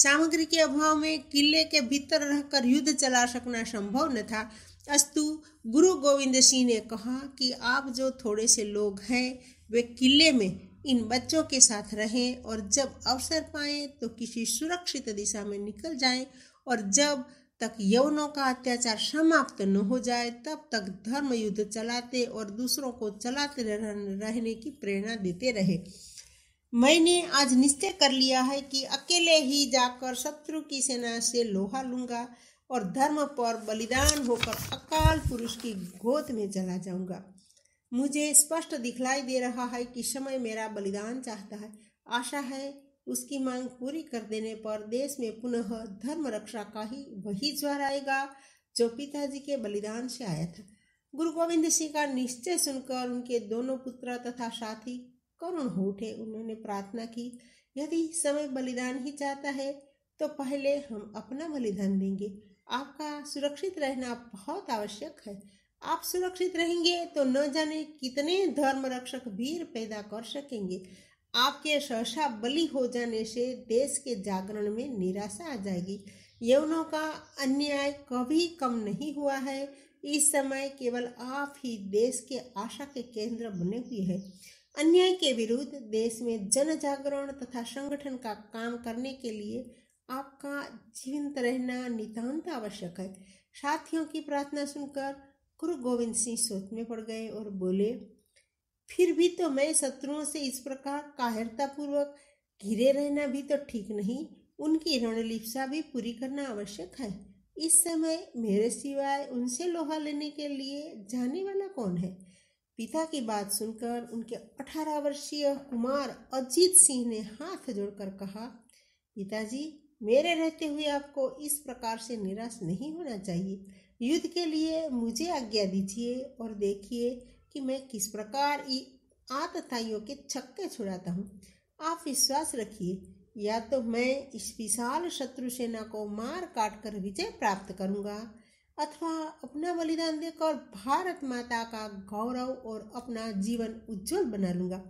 सामग्री के अभाव में किले के भीतर रहकर युद्ध चला सकना संभव न था अस्तु गुरु गोविंद सिंह ने कहा कि आप जो थोड़े से लोग हैं वे किले में इन बच्चों के साथ रहें और जब अवसर पाएं तो किसी सुरक्षित दिशा में निकल जाएं और जब तक यवनों का अत्याचार समाप्त न हो जाए तब तक धर्म युद्ध चलाते और दूसरों को चलाते रहने की प्रेरणा देते रहे मैंने आज निश्चय कर लिया है कि अकेले ही जाकर शत्रु की सेना से लोहा लूंगा और धर्म पर बलिदान होकर अकाल पुरुष की गोद में चला जाऊंगा मुझे स्पष्ट दिखलाई दे रहा है कि समय मेरा बलिदान चाहता है आशा है उसकी मांग पूरी कर देने पर देश में पुनः धर्म रक्षा का ही वही ज्वर आएगा जो पिताजी के बलिदान से आया था गुरु गोविंद सिंह का निश्चय सुनकर उनके दोनों पुत्र तथा साथी करुण हो उठे उन्होंने प्रार्थना की यदि समय बलिदान ही चाहता है तो पहले हम अपना बलिदान देंगे आपका सुरक्षित रहना बहुत आवश्यक है आप सुरक्षित रहेंगे तो न जाने कितने धर्म रक्षक वीर पैदा कर सकेंगे आपके सहसा बलि हो जाने से देश के जागरण में निराशा आ जाएगी यवनों का अन्याय कभी कम नहीं हुआ है इस समय केवल आप ही देश के आशा के केंद्र बने हुए हैं अन्याय के विरुद्ध देश में जन जागरण तथा संगठन का काम करने के लिए आपका जीवंत रहना नितांत आवश्यक है साथियों की प्रार्थना सुनकर गुरु गोविंद सिंह सोच में पड़ गए और बोले फिर भी तो मैं शत्रुओं से इस प्रकार काहरतापूर्वक घिरे रहना भी तो ठीक नहीं उनकी रणलिप्सा भी पूरी करना आवश्यक है इस समय मेरे सिवाय उनसे लोहा लेने के लिए जाने वाला कौन है पिता की बात सुनकर उनके अठारह वर्षीय कुमार अजीत सिंह ने हाथ जोड़कर कहा पिताजी मेरे रहते हुए आपको इस प्रकार से निराश नहीं होना चाहिए युद्ध के लिए मुझे आज्ञा दीजिए और देखिए कि मैं किस प्रकार आतथाइयों के छक्के छुड़ाता हूँ आप विश्वास रखिए या तो मैं इस विशाल शत्रु सेना को मार काट कर विजय प्राप्त करूँगा अथवा अपना बलिदान देकर भारत माता का गौरव और अपना जीवन उज्जवल बना लूँगा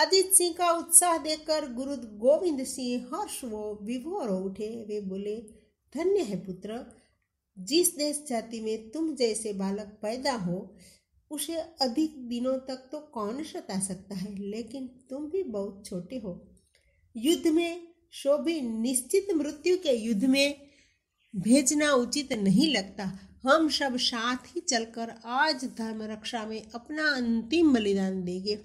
अजीत सिंह का उत्साह देखकर गुरु गोविंद सिंह हर्ष वो विभोर हो उठे वे बोले धन्य है पुत्र जिस देश जाति में तुम जैसे बालक पैदा हो उसे अधिक दिनों तक तो कौन सता सकता है लेकिन तुम भी बहुत छोटे हो युद्ध में शोभी निश्चित मृत्यु के युद्ध में भेजना उचित नहीं लगता हम सब साथ ही चलकर आज धर्म रक्षा में अपना अंतिम बलिदान देंगे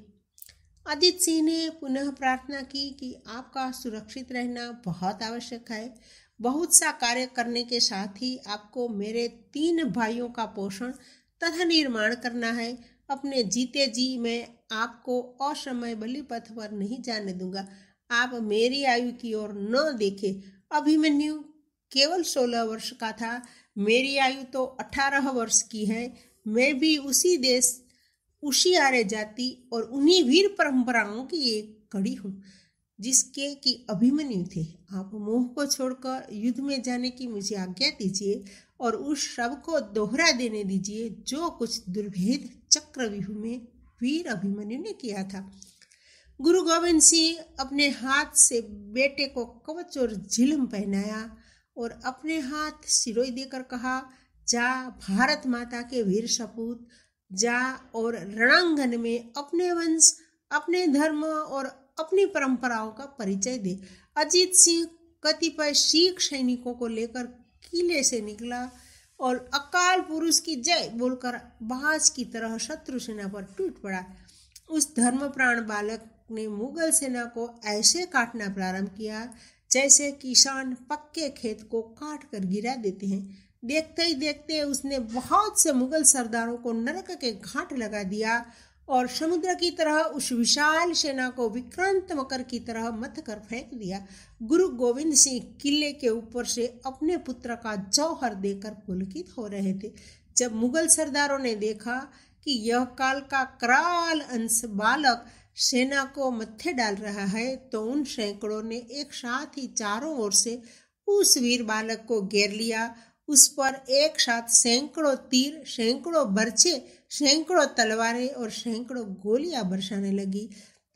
आदित्य सिंह ने पुनः प्रार्थना की कि आपका सुरक्षित रहना बहुत आवश्यक है बहुत सा कार्य करने के साथ ही आपको मेरे तीन भाइयों का पोषण तथा निर्माण करना है अपने जीते जी मैं आपको असमय बलि पथ पर नहीं जाने दूंगा आप मेरी आयु की ओर न देखे अभिमन्यु केवल सोलह वर्ष का था मेरी आयु तो अठारह वर्ष की है मैं भी उसी देश उसी आर्य जाति और उन्हीं वीर परंपराओं की एक कड़ी हूँ जिसके कि अभिमन्यु थे आप मोह को छोड़कर युद्ध में जाने की मुझे आज्ञा दीजिए और उस शव को दोहरा देने दीजिए जो कुछ दुर्भेद चक्रव्यूह में वीर अभिमन्यु ने किया था गुरु गोविंद सिंह अपने हाथ से बेटे को कवच और झिलम पहनाया और अपने हाथ सिरोई देकर कहा जा भारत माता के वीर सपूत जा और रणांगन में अपने वंश अपने धर्म और अपनी परंपराओं का परिचय दे अजीत सिंह कतिपय सिख सैनिकों को लेकर किले से निकला और अकाल पुरुष की जय बोलकर बाज की तरह शत्रु सेना पर टूट पड़ा उस धर्म प्राण बालक ने मुगल सेना को ऐसे काटना प्रारंभ किया जैसे किसान पक्के खेत को काट कर गिरा देते हैं देखते ही देखते उसने बहुत से मुगल सरदारों को नरक के घाट लगा दिया और समुद्र की तरह उस विशाल सेना को विक्रांत मकर की तरह मत कर फेंक दिया गुरु गोविंद सिंह किले के ऊपर से अपने पुत्र का जौहर देकर पुलकित हो रहे थे जब मुगल सरदारों ने देखा कि यह काल का कराल अंश बालक सेना को मत्थे डाल रहा है तो उन सैकड़ों ने एक साथ ही चारों ओर से उस वीर बालक को घेर लिया उस पर एक साथ सैकड़ों तीर सैकड़ों बर्छे सैकड़ों तलवारें और सैकड़ों गोलियां बरसाने लगी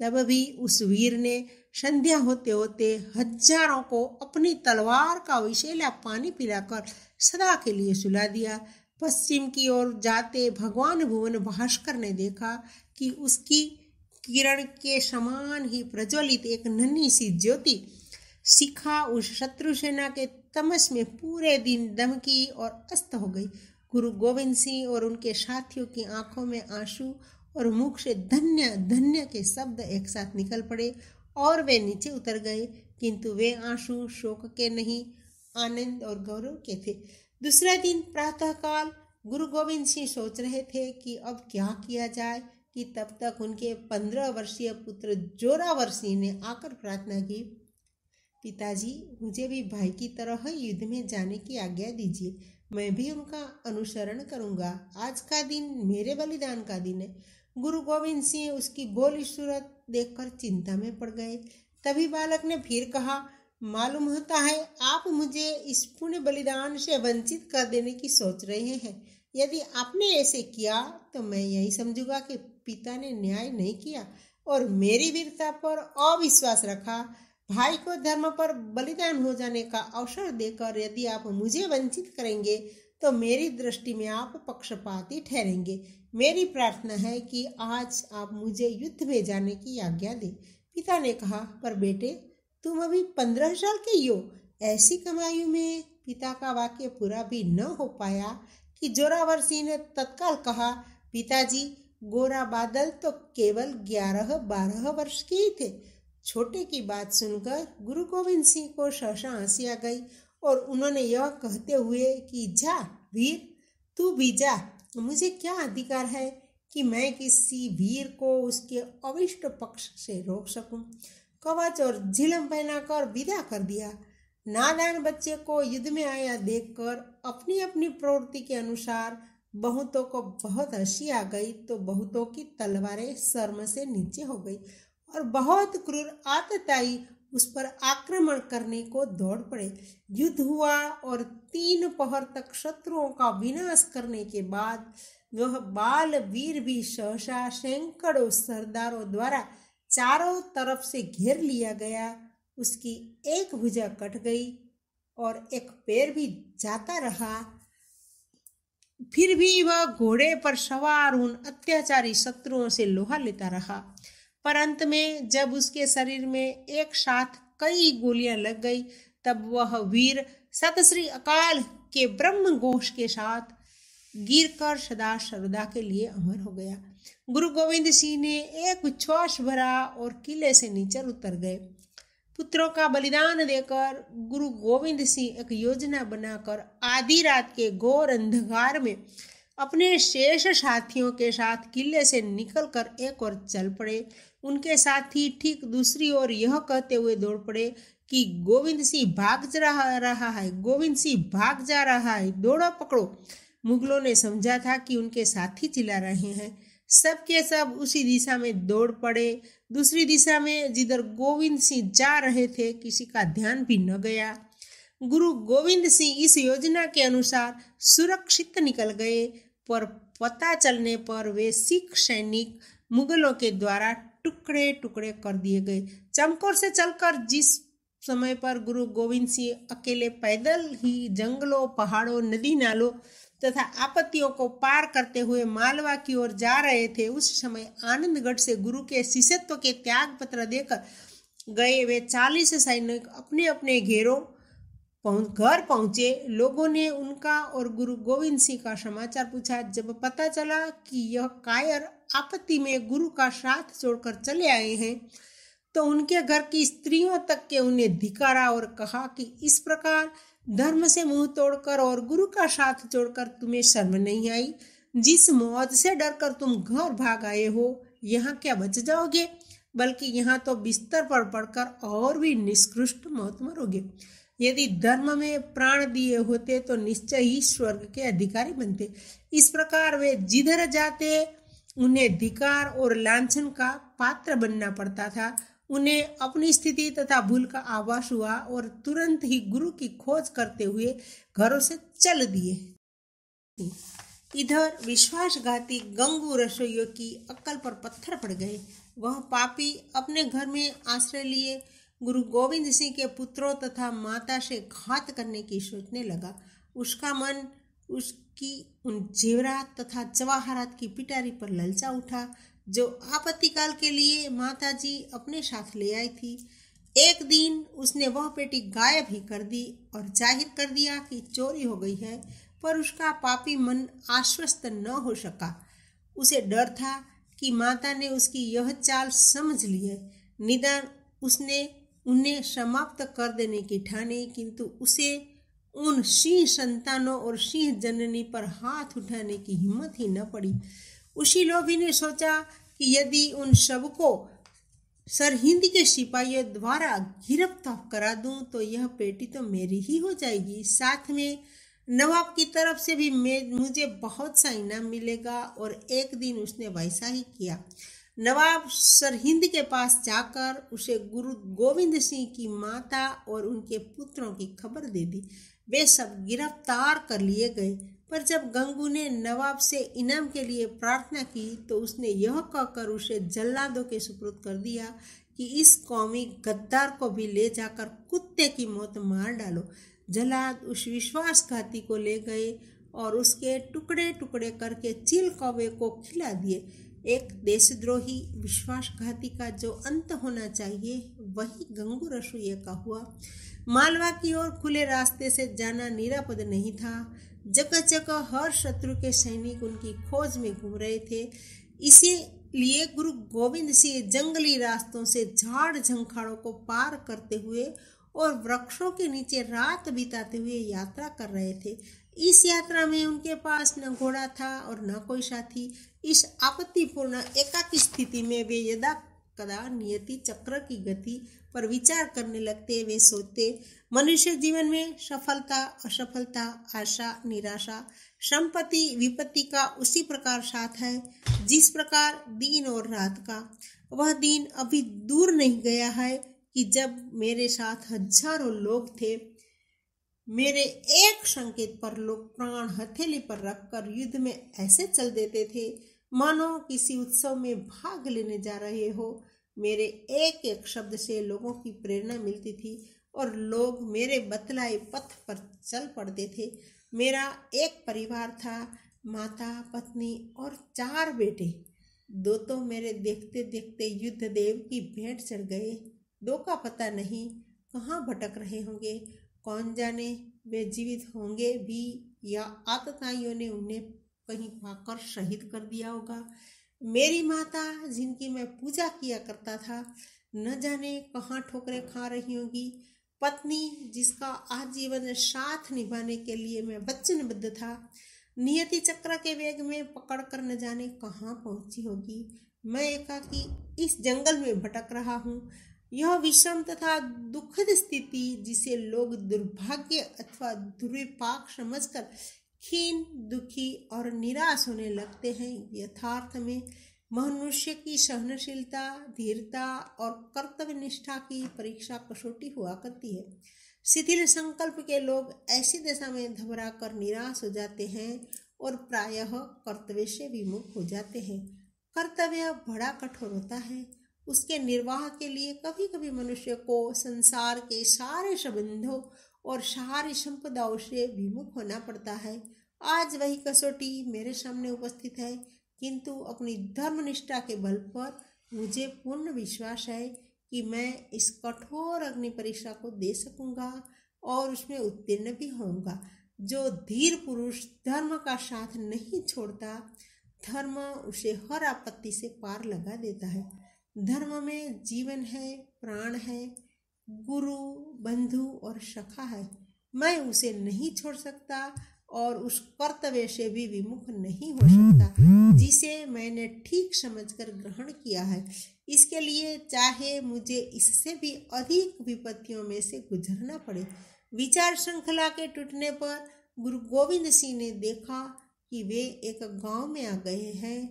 तब भी उस वीर ने संध्या होते होते हजारों को अपनी तलवार का विशेला पानी पिलाकर सदा के लिए सुला दिया पश्चिम की ओर जाते भगवान भुवन भास्कर ने देखा कि उसकी किरण के समान ही प्रज्वलित एक नन्ही सी ज्योति शिखा उस शत्रु सेना के तमस में पूरे दिन दमकी और अस्त हो गई गुरु गोविंद सिंह और उनके साथियों की आंखों में आंसू और मुख से धन्य धन्य के शब्द एक साथ निकल पड़े और वे नीचे उतर गए किंतु वे आंसू शोक के नहीं आनंद और गौरव के थे दूसरा दिन प्रातःकाल गुरु गोविंद सिंह सोच रहे थे कि अब क्या किया जाए कि तब तक उनके पंद्रह वर्षीय पुत्र जोरावर सिंह ने आकर प्रार्थना की पिताजी मुझे भी भाई की तरह युद्ध में जाने की आज्ञा दीजिए मैं भी उनका अनुसरण करूंगा आज का दिन मेरे बलिदान का दिन है गुरु गोविंद सिंह उसकी गोली सूरत देखकर चिंता में पड़ गए तभी बालक ने फिर कहा मालूम होता है आप मुझे इस पुण्य बलिदान से वंचित कर देने की सोच रहे हैं यदि आपने ऐसे किया तो मैं यही समझूंगा कि पिता ने न्याय नहीं किया और मेरी वीरता पर अविश्वास रखा भाई को धर्म पर बलिदान हो जाने का अवसर देकर यदि आप मुझे वंचित करेंगे तो मेरी दृष्टि में आप पक्षपाती ठहरेंगे मेरी प्रार्थना है कि आज आप मुझे युद्ध में जाने की आज्ञा दें पिता ने कहा पर बेटे तुम अभी पंद्रह साल के ही हो ऐसी कमाई में पिता का वाक्य पूरा भी न हो पाया कि जोरावर सिंह ने तत्काल कहा पिताजी गोरा बादल तो केवल ग्यारह बारह वर्ष के ही थे छोटे की बात सुनकर गुरु गोविंद सिंह को सहसा हंसी आ गई और उन्होंने यह कहते हुए कि जा वीर तू भी जा मुझे क्या अधिकार है कि मैं किसी वीर को उसके अविष्ट पक्ष से रोक सकूं? कवच और झिलम पहनाकर विदा कर दिया नादान बच्चे को युद्ध में आया देखकर अपनी अपनी प्रवृत्ति के अनुसार बहुतों को बहुत हंसी आ गई तो बहुतों की तलवारें शर्म से नीचे हो गई और बहुत क्रूर आतताई उस पर आक्रमण करने को दौड़ पड़े युद्ध हुआ और तीन पहर तक शत्रुओं का विनाश करने के बाद वह बाल वीर भी सहसा सैकड़ों सरदारों द्वारा चारों तरफ से घेर लिया गया उसकी एक भुजा कट गई और एक पैर भी जाता रहा फिर भी वह घोड़े पर सवार उन अत्याचारी शत्रुओं से लोहा लेता रहा पर अंत में जब उसके शरीर में एक साथ कई गोलियां लग गई तब वह वीर सतश्री अकाल के ब्रह्म घोष के साथ कर सदा सर्वदा के लिए अमर हो गया गुरु गोविंद सिंह ने एक उच्छ्वास भरा और किले से नीचे उतर गए पुत्रों का बलिदान देकर गुरु गोविंद सिंह एक योजना बनाकर आधी रात के घोर अंधकार में अपने शेष साथियों के साथ किले से निकलकर एक और चल पड़े उनके साथी ठीक दूसरी ओर यह कहते हुए दौड़ पड़े कि गोविंद सिंह भाग जा रहा है गोविंद सिंह भाग जा रहा है दौड़ो पकड़ो मुगलों ने समझा था कि उनके साथी चिल्ला रहे हैं सब के सब उसी दिशा में दौड़ पड़े दूसरी दिशा में जिधर गोविंद सिंह जा रहे थे किसी का ध्यान भी न गया गुरु गोविंद सिंह इस योजना के अनुसार सुरक्षित निकल गए पर पता चलने पर वे सिख सैनिक मुगलों के द्वारा टुकड़े टुकड़े कर दिए गए चमकौर से चलकर जिस समय पर गुरु गोविंद सिंह अकेले पैदल ही जंगलों पहाड़ों नदी नालों तथा आपत्तियों को पार करते हुए मालवा की ओर जा रहे थे उस समय आनंदगढ़ से गुरु के शिष्यत्व के त्याग पत्र देकर गए वे चालीस सैनिक अपने अपने घेरों पहुंच घर पहुंचे लोगों ने उनका और गुरु गोविंद सिंह का समाचार पूछा जब पता चला कि यह कायर आपत्ति में गुरु का साथ छोड़कर चले आए हैं तो उनके घर की स्त्रियों तक के उन्हें धिकारा और कहा कि इस प्रकार धर्म से मुंह तोड़कर और गुरु का साथ छोड़कर तुम्हें शर्म नहीं आई जिस मौत से डरकर तुम घर भाग आए हो यहाँ क्या बच जाओगे बल्कि यहाँ तो बिस्तर पर पड़कर और भी निष्कृष्ट मौत मरोगे यदि धर्म में प्राण दिए होते तो निश्चय ही स्वर्ग के अधिकारी बनते इस प्रकार वे जिधर जाते उन्हें धिकार और लांछन का पात्र बनना पड़ता था उन्हें अपनी स्थिति तथा भूल का आभास हुआ और तुरंत ही गुरु की खोज करते हुए घरों से चल दिए इधर विश्वासघाती गंगू रसोइयों की अक्कल पर पत्थर पड़ गए वह पापी अपने घर में आश्रय लिए गुरु गोविंद सिंह के पुत्रों तथा माता से घात करने की सोचने लगा उसका मन उसकी उन जेवरात तथा जवाहरात की पिटारी पर ललचा उठा जो आपत्तिकाल के लिए माता जी अपने साथ ले आई थी एक दिन उसने वह पेटी गायब ही कर दी और जाहिर कर दिया कि चोरी हो गई है पर उसका पापी मन आश्वस्त न हो सका उसे डर था कि माता ने उसकी यह चाल समझ ली है निदान उसने उन्हें समाप्त कर देने की ठानी किंतु उसे उन सिंह संतानों और सिंह जननी पर हाथ उठाने की हिम्मत ही न पड़ी उसी लोभी ने सोचा कि यदि उन सबको सरहिंद के सिपाहियों द्वारा गिरफ्तार करा दूं तो यह पेटी तो मेरी ही हो जाएगी साथ में नवाब की तरफ से भी मुझे बहुत सा इनाम मिलेगा और एक दिन उसने वैसा ही किया नवाब सरहिंद के पास जाकर उसे गुरु गोविंद सिंह की माता और उनके पुत्रों की खबर दे दी वे सब गिरफ्तार कर लिए गए पर जब गंगू ने नवाब से इनाम के लिए प्रार्थना की तो उसने यह कहकर उसे जल्लादों के सुपुर्द कर दिया कि इस कौमी गद्दार को भी ले जाकर कुत्ते की मौत मार डालो जल्लाद उस विश्वासघाती को ले गए और उसके टुकड़े टुकड़े करके चील कौवे को खिला दिए एक देशद्रोही विश्वासघाती का जो अंत होना चाहिए वही गंगू रसोई का हुआ मालवा की ओर खुले रास्ते से जाना निरापद नहीं था जगह जगह हर शत्रु के सैनिक उनकी खोज में घूम रहे थे इसीलिए गुरु गोविंद सिंह जंगली रास्तों से झाड़ झंखाड़ों को पार करते हुए और वृक्षों के नीचे रात बिताते हुए यात्रा कर रहे थे इस यात्रा में उनके पास न घोड़ा था और न कोई साथी इस आपत्तिपूर्ण एकाकी स्थिति में वे यदा कदा नियति चक्र की गति पर विचार करने लगते वे सोचते मनुष्य जीवन में सफलता असफलता आशा निराशा संपत्ति विपत्ति का उसी प्रकार साथ है जिस प्रकार दिन और रात का वह दिन अभी दूर नहीं गया है कि जब मेरे साथ हजारों लोग थे मेरे एक संकेत पर लोग प्राण हथेली पर रखकर युद्ध में ऐसे चल देते थे मानो किसी उत्सव में भाग लेने जा रहे हो मेरे एक एक शब्द से लोगों की प्रेरणा मिलती थी और लोग मेरे बतलाए पथ पर चल पड़ते थे मेरा एक परिवार था माता पत्नी और चार बेटे दो तो मेरे देखते देखते युद्ध देव की भेंट चढ़ गए दो का पता नहीं कहाँ भटक रहे होंगे कौन जाने वे जीवित होंगे भी या आतताइयों ने उन्हें कहीं पाकर शहीद कर दिया होगा मेरी माता जिनकी मैं पूजा किया करता था न जाने कहाँ ठोकरे खा रही होंगी पत्नी जिसका आजीवन साथ निभाने के लिए मैं वचनबद्ध था नियति चक्र के वेग में पकड़ कर न जाने कहाँ पहुंची होगी मैं एकाकी इस जंगल में भटक रहा हूँ यह विषम तथा दुखद स्थिति जिसे लोग दुर्भाग्य अथवा दुर्विपाक समझकर खीन दुखी और निराश होने लगते हैं यथार्थ में मनुष्य की सहनशीलता धीरता और कर्तव्य निष्ठा की परीक्षा कसौटी हुआ करती है शिथिल संकल्प के लोग ऐसी दशा में घबरा कर निराश हो जाते हैं और प्रायः कर्तव्य से विमुख हो जाते हैं कर्तव्य बड़ा कठोर होता है उसके निर्वाह के लिए कभी कभी मनुष्य को संसार के सारे संबंधों और सारी संपदाओं से विमुख होना पड़ता है आज वही कसौटी मेरे सामने उपस्थित है किंतु अपनी धर्मनिष्ठा के बल पर मुझे पूर्ण विश्वास है कि मैं इस कठोर अग्नि परीक्षा को दे सकूंगा और उसमें उत्तीर्ण भी होऊंगा जो धीर पुरुष धर्म का साथ नहीं छोड़ता धर्म उसे हर आपत्ति से पार लगा देता है धर्म में जीवन है प्राण है गुरु बंधु और शखा है मैं उसे नहीं छोड़ सकता और उस कर्तव्य से भी विमुख नहीं हो सकता जिसे मैंने ठीक समझकर ग्रहण किया है इसके लिए चाहे मुझे इससे भी अधिक विपत्तियों में से गुजरना पड़े विचार श्रृंखला के टूटने पर गुरु गोविंद सिंह ने देखा कि वे एक गांव में आ गए हैं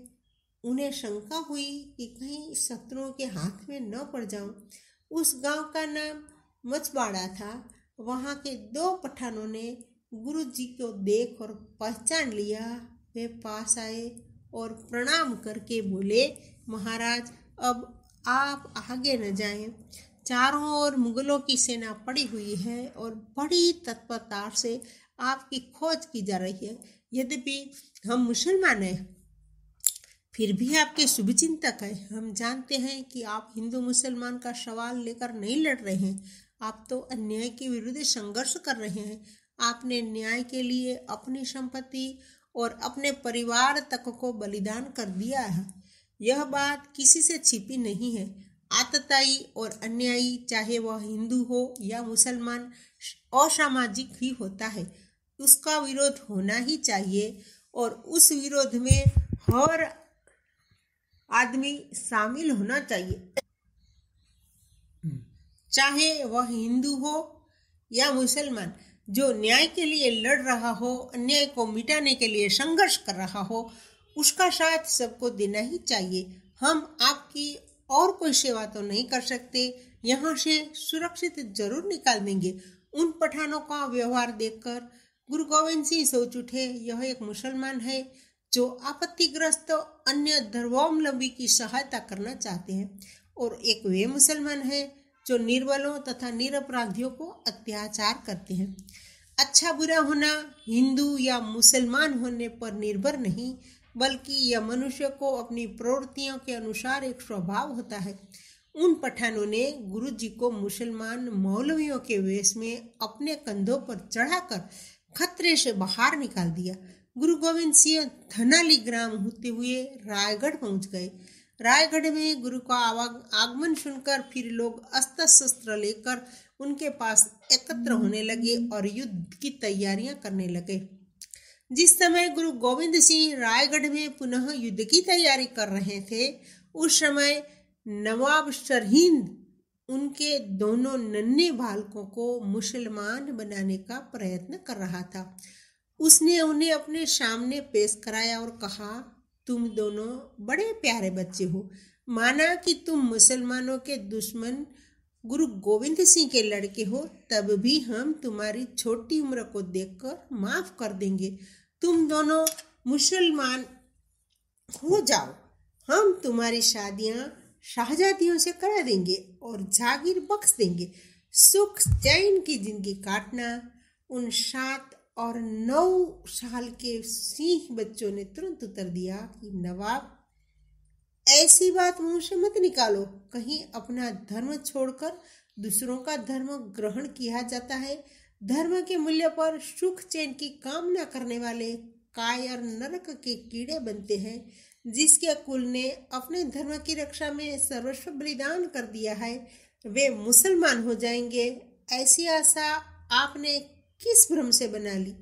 उन्हें शंका हुई कि कहीं शत्रुओं के हाथ में न पड़ जाऊं उस गांव का नाम मचबाड़ा था वहां के दो पठानों ने गुरु जी को देख और पहचान लिया वे पास आए और प्रणाम करके बोले महाराज अब आप आगे न जाएं चारों ओर मुगलों की सेना पड़ी हुई है और बड़ी तत्परता से आपकी खोज की जा रही है यद्यपि हम मुसलमान हैं फिर भी आपके शुभचिंतक है हम जानते हैं कि आप हिंदू मुसलमान का सवाल लेकर नहीं लड़ रहे हैं आप तो अन्याय के विरुद्ध संघर्ष कर रहे हैं आपने न्याय के लिए अपनी संपत्ति और अपने परिवार तक को बलिदान कर दिया है यह बात किसी से छिपी नहीं है आतताई और अन्यायी चाहे वह हिंदू हो या मुसलमान असामाजिक ही होता है उसका विरोध होना ही चाहिए और उस विरोध में हर आदमी शामिल होना चाहिए चाहे वह हिंदू हो या मुसलमान जो न्याय के लिए लड़ रहा हो अन्याय को मिटाने के लिए संघर्ष कर रहा हो उसका साथ सबको देना ही चाहिए हम आपकी और कोई सेवा तो नहीं कर सकते यहाँ से सुरक्षित जरूर निकाल देंगे उन पठानों का व्यवहार देखकर गुरु गोविंद सिंह सोच उठे यह एक मुसलमान है जो आपत्तिग्रस्त अन्य धर्मावलंबी की सहायता करना चाहते हैं और एक वे मुसलमान हैं जो निर्बलों तथा निरपराधियों को अत्याचार करते हैं अच्छा बुरा होना हिंदू या मुसलमान होने पर निर्भर नहीं बल्कि यह मनुष्य को अपनी प्रवृत्तियों के अनुसार एक स्वभाव होता है उन पठानों ने गुरु जी को मुसलमान मौलवियों के वेश में अपने कंधों पर चढ़ाकर खतरे से बाहर निकाल दिया गुरु गोविंद सिंह धनाली ग्राम होते हुए रायगढ़ पहुंच गए रायगढ़ में गुरु का आगमन सुनकर फिर लोग अस्त्र शस्त्र लेकर उनके पास एकत्र होने लगे और युद्ध की तैयारियां करने लगे जिस समय गुरु गोविंद सिंह रायगढ़ में पुनः युद्ध की तैयारी कर रहे थे उस समय नवाब शरहिंद उनके दोनों नन्हे बालकों को मुसलमान बनाने का प्रयत्न कर रहा था उसने उन्हें अपने सामने पेश कराया और कहा तुम दोनों बड़े प्यारे बच्चे हो माना कि तुम मुसलमानों के दुश्मन गुरु गोविंद सिंह के लड़के हो तब भी हम तुम्हारी छोटी उम्र को देखकर माफ कर देंगे तुम दोनों मुसलमान हो जाओ हम तुम्हारी शादियां शाहजादियों से करा देंगे और जागीर बख्श देंगे सुख चैन की जिंदगी काटना उन सात और नौ साल के सिंह बच्चों ने तुरंत उत्तर दिया कि नवाब ऐसी बात मुंह से मत निकालो कहीं अपना धर्म छोड़कर दूसरों का धर्म ग्रहण किया जाता है धर्म के मूल्य पर सुख चैन की कामना करने वाले काय और नरक के कीड़े बनते हैं जिसके कुल ने अपने धर्म की रक्षा में सर्वस्व बलिदान कर दिया है वे मुसलमान हो जाएंगे ऐसी आशा आपने किस भ्रम से बना ली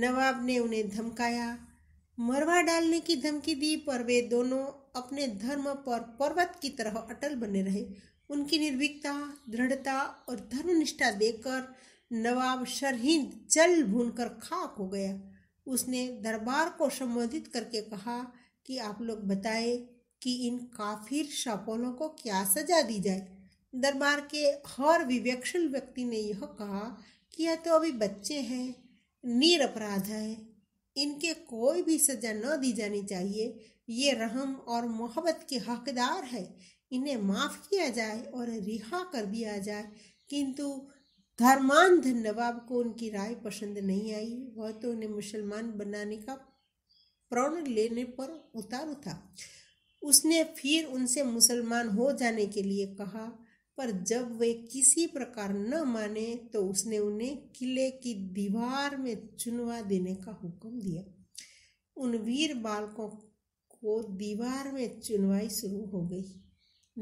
नवाब ने उन्हें धमकाया मरवा डालने की धमकी दी पर वे दोनों अपने धर्म पर पर्वत की तरह अटल बने रहे उनकी निर्भीकता दृढ़ता और धर्मनिष्ठा देखकर नवाब शरहीन जल भून कर खाक हो गया उसने दरबार को संबोधित करके कहा कि आप लोग बताएं कि इन काफिर शापोलों को क्या सजा दी जाए दरबार के हर विवेकशील व्यक्ति ने यह कहा यह तो अभी बच्चे हैं नीर अपराध है इनके कोई भी सजा न दी जानी चाहिए ये रहम और मोहब्बत के हकदार है इन्हें माफ़ किया जाए और रिहा कर दिया जाए किंतु धर्मांध नवाब को उनकी राय पसंद नहीं आई वह तो उन्हें मुसलमान बनाने का प्रण लेने पर उतारू था उसने फिर उनसे मुसलमान हो जाने के लिए कहा पर जब वे किसी प्रकार न माने तो उसने उन्हें किले की दीवार में चुनवा देने का हुक्म दिया उन वीर बालकों को दीवार में चुनवाई शुरू हो गई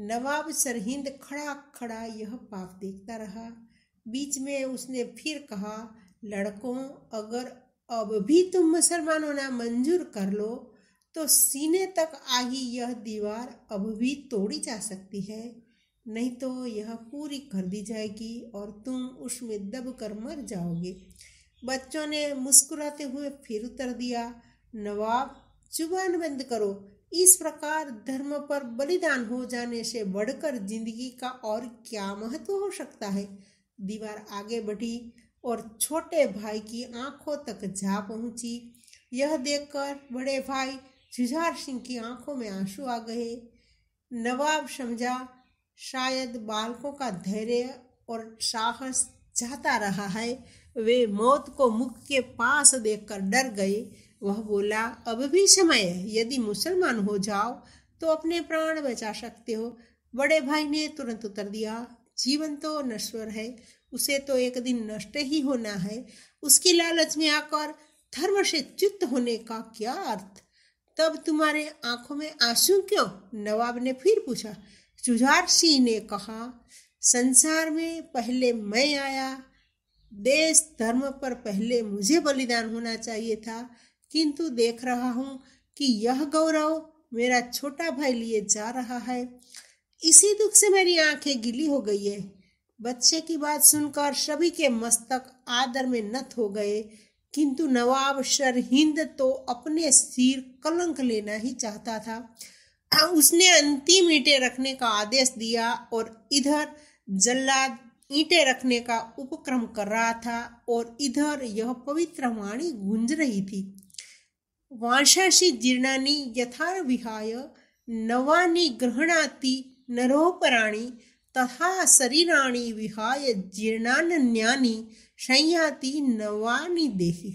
नवाब सरहिंद खड़ा खड़ा यह पाप देखता रहा बीच में उसने फिर कहा लड़कों अगर अब भी तुम मुसलमान होना मंजूर कर लो तो सीने तक आई यह दीवार अब भी तोड़ी जा सकती है नहीं तो यह पूरी कर दी जाएगी और तुम उसमें दब कर मर जाओगे बच्चों ने मुस्कुराते हुए फिर उतर दिया नवाब जुबान बंद करो इस प्रकार धर्म पर बलिदान हो जाने से बढ़कर जिंदगी का और क्या महत्व हो सकता है दीवार आगे बढ़ी और छोटे भाई की आंखों तक जा पहुंची यह देखकर बड़े भाई झुझार सिंह की आंखों में आंसू आ गए नवाब समझा शायद बालकों का धैर्य और साहस जाता रहा है वे मौत को मुख के पास देखकर डर गए वह बोला अब भी समय है यदि मुसलमान हो जाओ तो अपने प्राण बचा सकते हो बड़े भाई ने तुरंत उतर दिया जीवन तो नश्वर है उसे तो एक दिन नष्ट ही होना है उसकी लालच में आकर धर्म से च्युत होने का क्या अर्थ तब तुम्हारे आंखों में आंसू क्यों नवाब ने फिर पूछा जुझार सिंह ने कहा संसार में पहले मैं आया देश धर्म पर पहले मुझे बलिदान होना चाहिए था किंतु देख रहा हूँ कि यह गौरव मेरा छोटा भाई लिए जा रहा है इसी दुख से मेरी आंखें गिली हो गई है बच्चे की बात सुनकर सभी के मस्तक आदर में नत हो गए किंतु नवाब शर हिंद तो अपने सिर कलंक लेना ही चाहता था उसने अंतिम ईंटें रखने का आदेश दिया और इधर जल्लाद ईंटें रखने का उपक्रम कर रहा था और इधर यह पवित्र वाणी गूंज रही थी वांशासी जीर्णानी यथार विहाय नवानी ग्रहणाति नरोपराणी तथा शरीराणी विहाय जीर्णान्यानी संयाति नवानी देही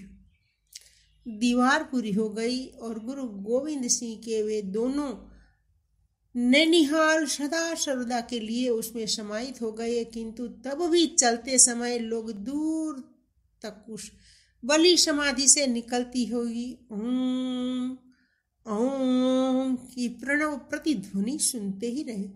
दीवार पूरी हो गई और गुरु गोविंद सिंह के वे दोनों नैनिहाल सदा सर्वदा के लिए उसमें समाहित हो गए किंतु तब भी चलते समय लोग दूर तक उस बलि समाधि से निकलती होगी ओम की प्रणव प्रतिध्वनि सुनते ही रहे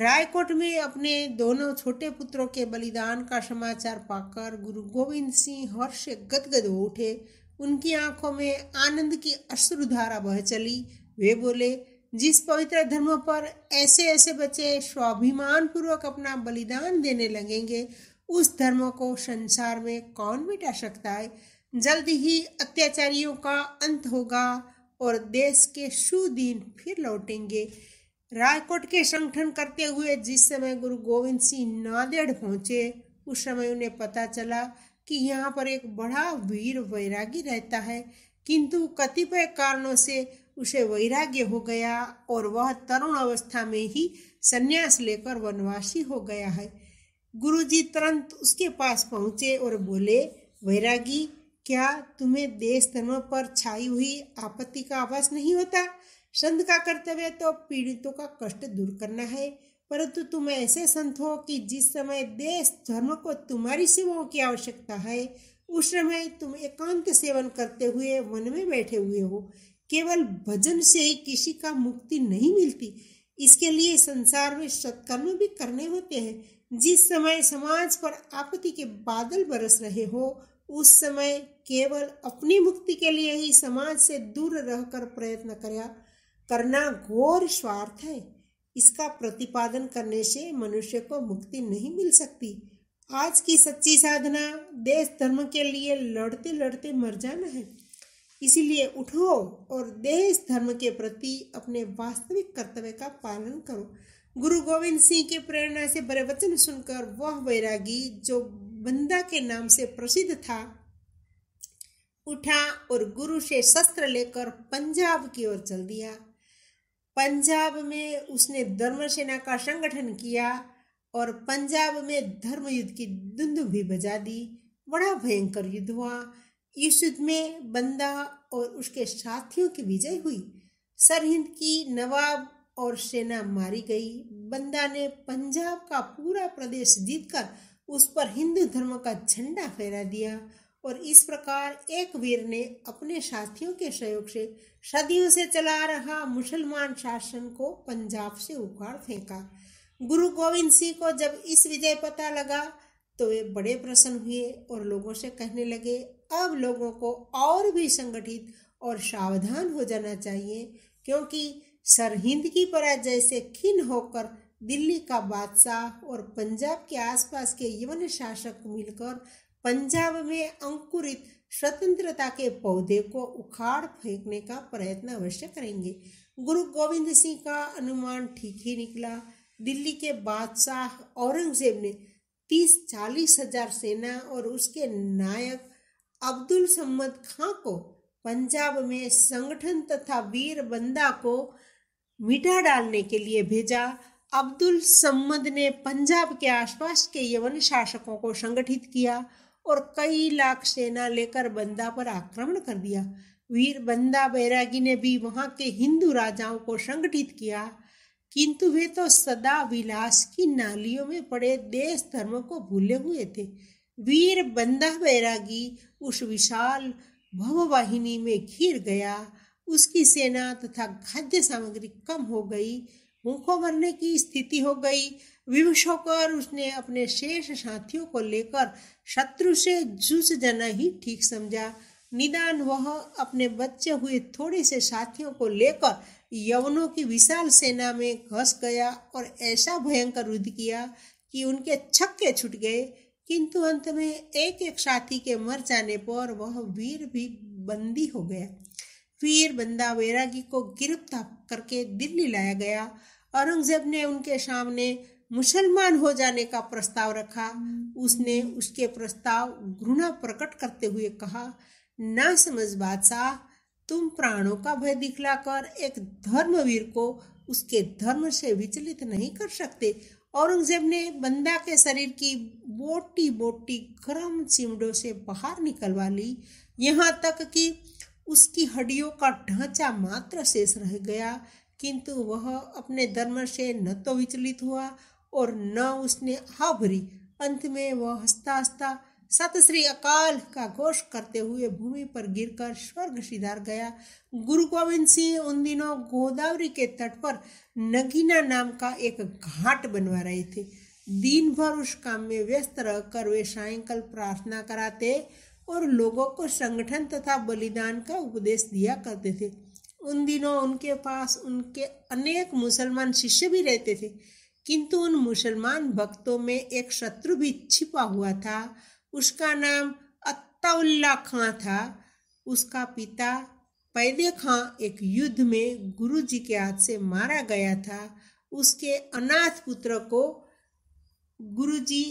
रायकोट में अपने दोनों छोटे पुत्रों के बलिदान का समाचार पाकर गुरु गोविंद सिंह हर्ष गदगद हो उठे उनकी आंखों में आनंद की अश्रुधारा बह चली वे बोले जिस पवित्र धर्म पर ऐसे ऐसे बच्चे स्वाभिमान पूर्वक अपना बलिदान देने लगेंगे उस धर्म को संसार में कौन मिटा सकता है जल्द ही अत्याचारियों का अंत होगा और देश के सुदीन फिर लौटेंगे रायकोट के संगठन करते हुए जिस समय गुरु गोविंद सिंह नादेड़ पहुंचे उस समय उन्हें पता चला कि यहाँ पर एक बड़ा वीर वैरागी रहता है किंतु कतिपय कारणों से उसे वैराग्य हो गया और वह तरुण अवस्था में ही संन्यास लेकर वनवासी हो गया है गुरुजी तुरंत उसके पास पहुंचे और बोले वैरागी क्या तुम्हें देश धर्म पर छाई हुई आपत्ति का आवास नहीं होता संत का कर्तव्य तो पीड़ितों का कष्ट दूर करना है परंतु तुम ऐसे संत हो कि जिस समय देश धर्म को तुम्हारी सेवाओं की आवश्यकता है उस समय तुम एकांत सेवन करते हुए मन में बैठे हुए हो केवल भजन से ही किसी का मुक्ति नहीं मिलती इसके लिए संसार में सत्कर्म भी करने होते हैं जिस समय समाज पर आपत्ति के बादल बरस रहे हो उस समय केवल अपनी मुक्ति के लिए ही समाज से दूर रहकर प्रयत्न करया करना घोर स्वार्थ है इसका प्रतिपादन करने से मनुष्य को मुक्ति नहीं मिल सकती आज की सच्ची साधना देश धर्म के लिए लड़ते लड़ते मर जाना है इसीलिए उठो और देश धर्म के प्रति अपने वास्तविक कर्तव्य का पालन करो गुरु गोविंद सिंह के प्रेरणा से बड़े वचन सुनकर वह वैरागी जो बंदा के नाम से प्रसिद्ध था उठा और गुरु से शस्त्र लेकर पंजाब की ओर चल दिया पंजाब में उसने धर्म सेना का संगठन किया और पंजाब में धर्म युद्ध की धुंध भी बजा दी बड़ा भयंकर युद्ध हुआ इस युद्ध में बंदा और उसके साथियों की विजय हुई सरहिंद की नवाब और सेना मारी गई बंदा ने पंजाब का पूरा प्रदेश जीतकर उस पर हिंदू धर्म का झंडा फहरा दिया और इस प्रकार एक वीर ने अपने साथियों के सहयोग से सदियों से चला रहा मुसलमान शासन को पंजाब से उखाड़ फेंका गुरु गोविंद सिंह को जब इस विजय पता लगा तो वे बड़े प्रसन्न हुए और लोगों से कहने लगे अब लोगों को और भी संगठित और सावधान हो जाना चाहिए क्योंकि सरहिंद की पराजय से खिन होकर दिल्ली का बादशाह और पंजाब के आसपास के यवन शासक मिलकर पंजाब में अंकुरित स्वतंत्रता के पौधे को उखाड़ फेंकने का प्रयत्न अवश्य करेंगे गुरु गोविंद सिंह का अनुमान ठीक ही निकला दिल्ली के बादशाह औरंगजेब ने तीस चालीस हजार सेना और उसके नायक अब्दुल सम्मद खां को पंजाब में संगठन तथा वीर बंदा को मिटा डालने के लिए भेजा अब्दुल सम्मद ने पंजाब के आसपास के यवन शासकों को संगठित किया और कई लाख सेना लेकर बंदा पर आक्रमण कर दिया वीर बंदा बैरागी ने भी वहां के हिंदू राजाओं को संगठित किया किंतु वे तो सदा विलास की नालियों में पड़े देश धर्म को भूले हुए थे वीर बंदा बैरागी उस विशाल भववाहिनी में घिर गया उसकी सेना तथा खाद्य सामग्री कम हो गई भूखों मरने की स्थिति हो गई विवश होकर उसने अपने शेष साथियों को लेकर शत्रु से जूझ जाना ही ठीक समझा निदान वह अपने बच्चे हुए थोड़े से साथियों को लेकर यवनों की विशाल सेना में घस गया और ऐसा भयंकर युद्ध किया कि उनके छक्के छूट गए किंतु अंत में एक एक साथी के मर जाने पर वह वीर भी बंदी हो गया वीर बंदा वैरागी को गिरफ्तार करके दिल्ली लाया गया औरंगजेब ने उनके सामने मुसलमान हो जाने का प्रस्ताव रखा उसने उसके प्रस्ताव घृणा प्रकट करते हुए कहा ना समझ बादशाह तुम प्राणों का भय दिखलाकर एक धर्मवीर को उसके धर्म से विचलित नहीं कर सकते औरंगजेब ने बंदा के शरीर की बोटी बोटी गर्म चिमड़ों से बाहर निकलवा ली यहाँ तक कि उसकी हड्डियों का ढांचा मात्र शेष रह गया किंतु वह अपने धर्म से न तो विचलित हुआ और न उसने भरी अंत में वह हंसता हंसता सत श्री अकाल का घोष करते हुए भूमि पर गिरकर स्वर्ग सिधार गया गुरु गोविंद सिंह उन दिनों गोदावरी के तट पर नगीना नाम का एक घाट बनवा रहे थे दिन भर उस काम में व्यस्त रहकर वे सायकल प्रार्थना कराते और लोगों को संगठन तथा बलिदान का उपदेश दिया करते थे उन दिनों उनके पास उनके अनेक मुसलमान शिष्य भी रहते थे किंतु उन मुसलमान भक्तों में एक शत्रु भी छिपा हुआ था उसका नाम अत्ताउल्ला खां था उसका पिता पैदे खां एक युद्ध में गुरु जी के हाथ से मारा गया था उसके अनाथ पुत्र को गुरु जी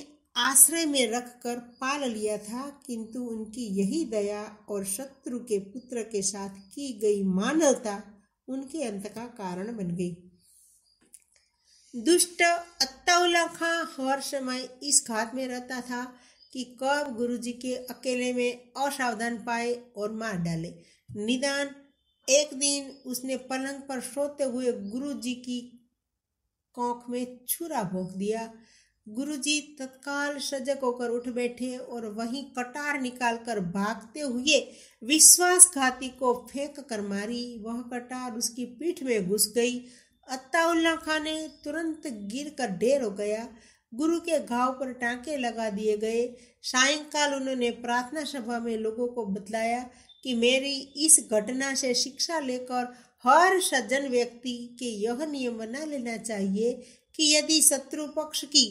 आश्रय में रख कर पाल लिया था किंतु उनकी यही दया और शत्रु के पुत्र के साथ की गई मानवता उनके अंत का कारण बन गई दुष्ट अत्ताउल्ला खां हर समय इस घात में रहता था कि कब जी के अकेले में असावधान पाए और मार डाले निदान एक दिन उसने पलंग पर सोते हुए जी की कोख में छुरा भोंक दिया जी तत्काल सजग होकर उठ बैठे और वहीं कटार निकालकर भागते हुए विश्वासघाती को फेंक कर मारी वह कटार उसकी पीठ में घुस गई अत्ताउल्ला खान ने तुरंत गिर कर ढेर हो गया गुरु के घाव पर टांके लगा दिए गए सायंकाल उन्होंने प्रार्थना सभा में लोगों को बतलाया कि मेरी इस घटना से शिक्षा लेकर हर सज्जन व्यक्ति के यह नियम बना लेना चाहिए कि यदि शत्रु पक्ष की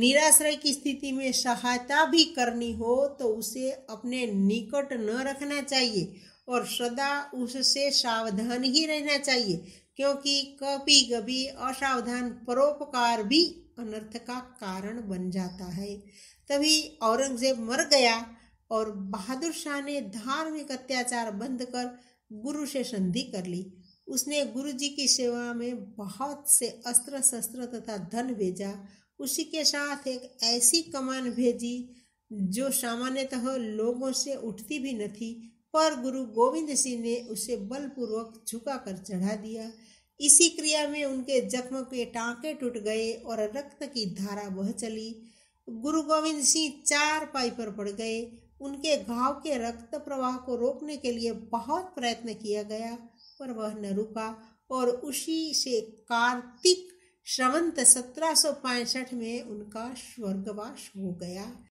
निराश्रय की स्थिति में सहायता भी करनी हो तो उसे अपने निकट न रखना चाहिए और सदा उससे सावधान ही रहना चाहिए क्योंकि कभी कभी असावधान परोपकार भी अनर्थ का कारण बन जाता है तभी औरंगजेब मर गया और बहादुर शाह ने धार्मिक अत्याचार बंद कर गुरु से संधि कर ली उसने गुरु जी की सेवा में बहुत से अस्त्र शस्त्र तथा धन भेजा उसी के साथ एक ऐसी कमान भेजी जो सामान्यतः लोगों से उठती भी न थी पर गुरु गोविंद सिंह ने उसे बलपूर्वक झुका कर चढ़ा दिया इसी क्रिया में उनके जख्म के टांके टूट गए और रक्त की धारा बह चली गुरु गोविंद सिंह चार पाई पर पड़ गए उनके घाव के रक्त प्रवाह को रोकने के लिए बहुत प्रयत्न किया गया पर वह न रुका और उसी से कार्तिक श्रवंत सत्रह में उनका स्वर्गवास हो गया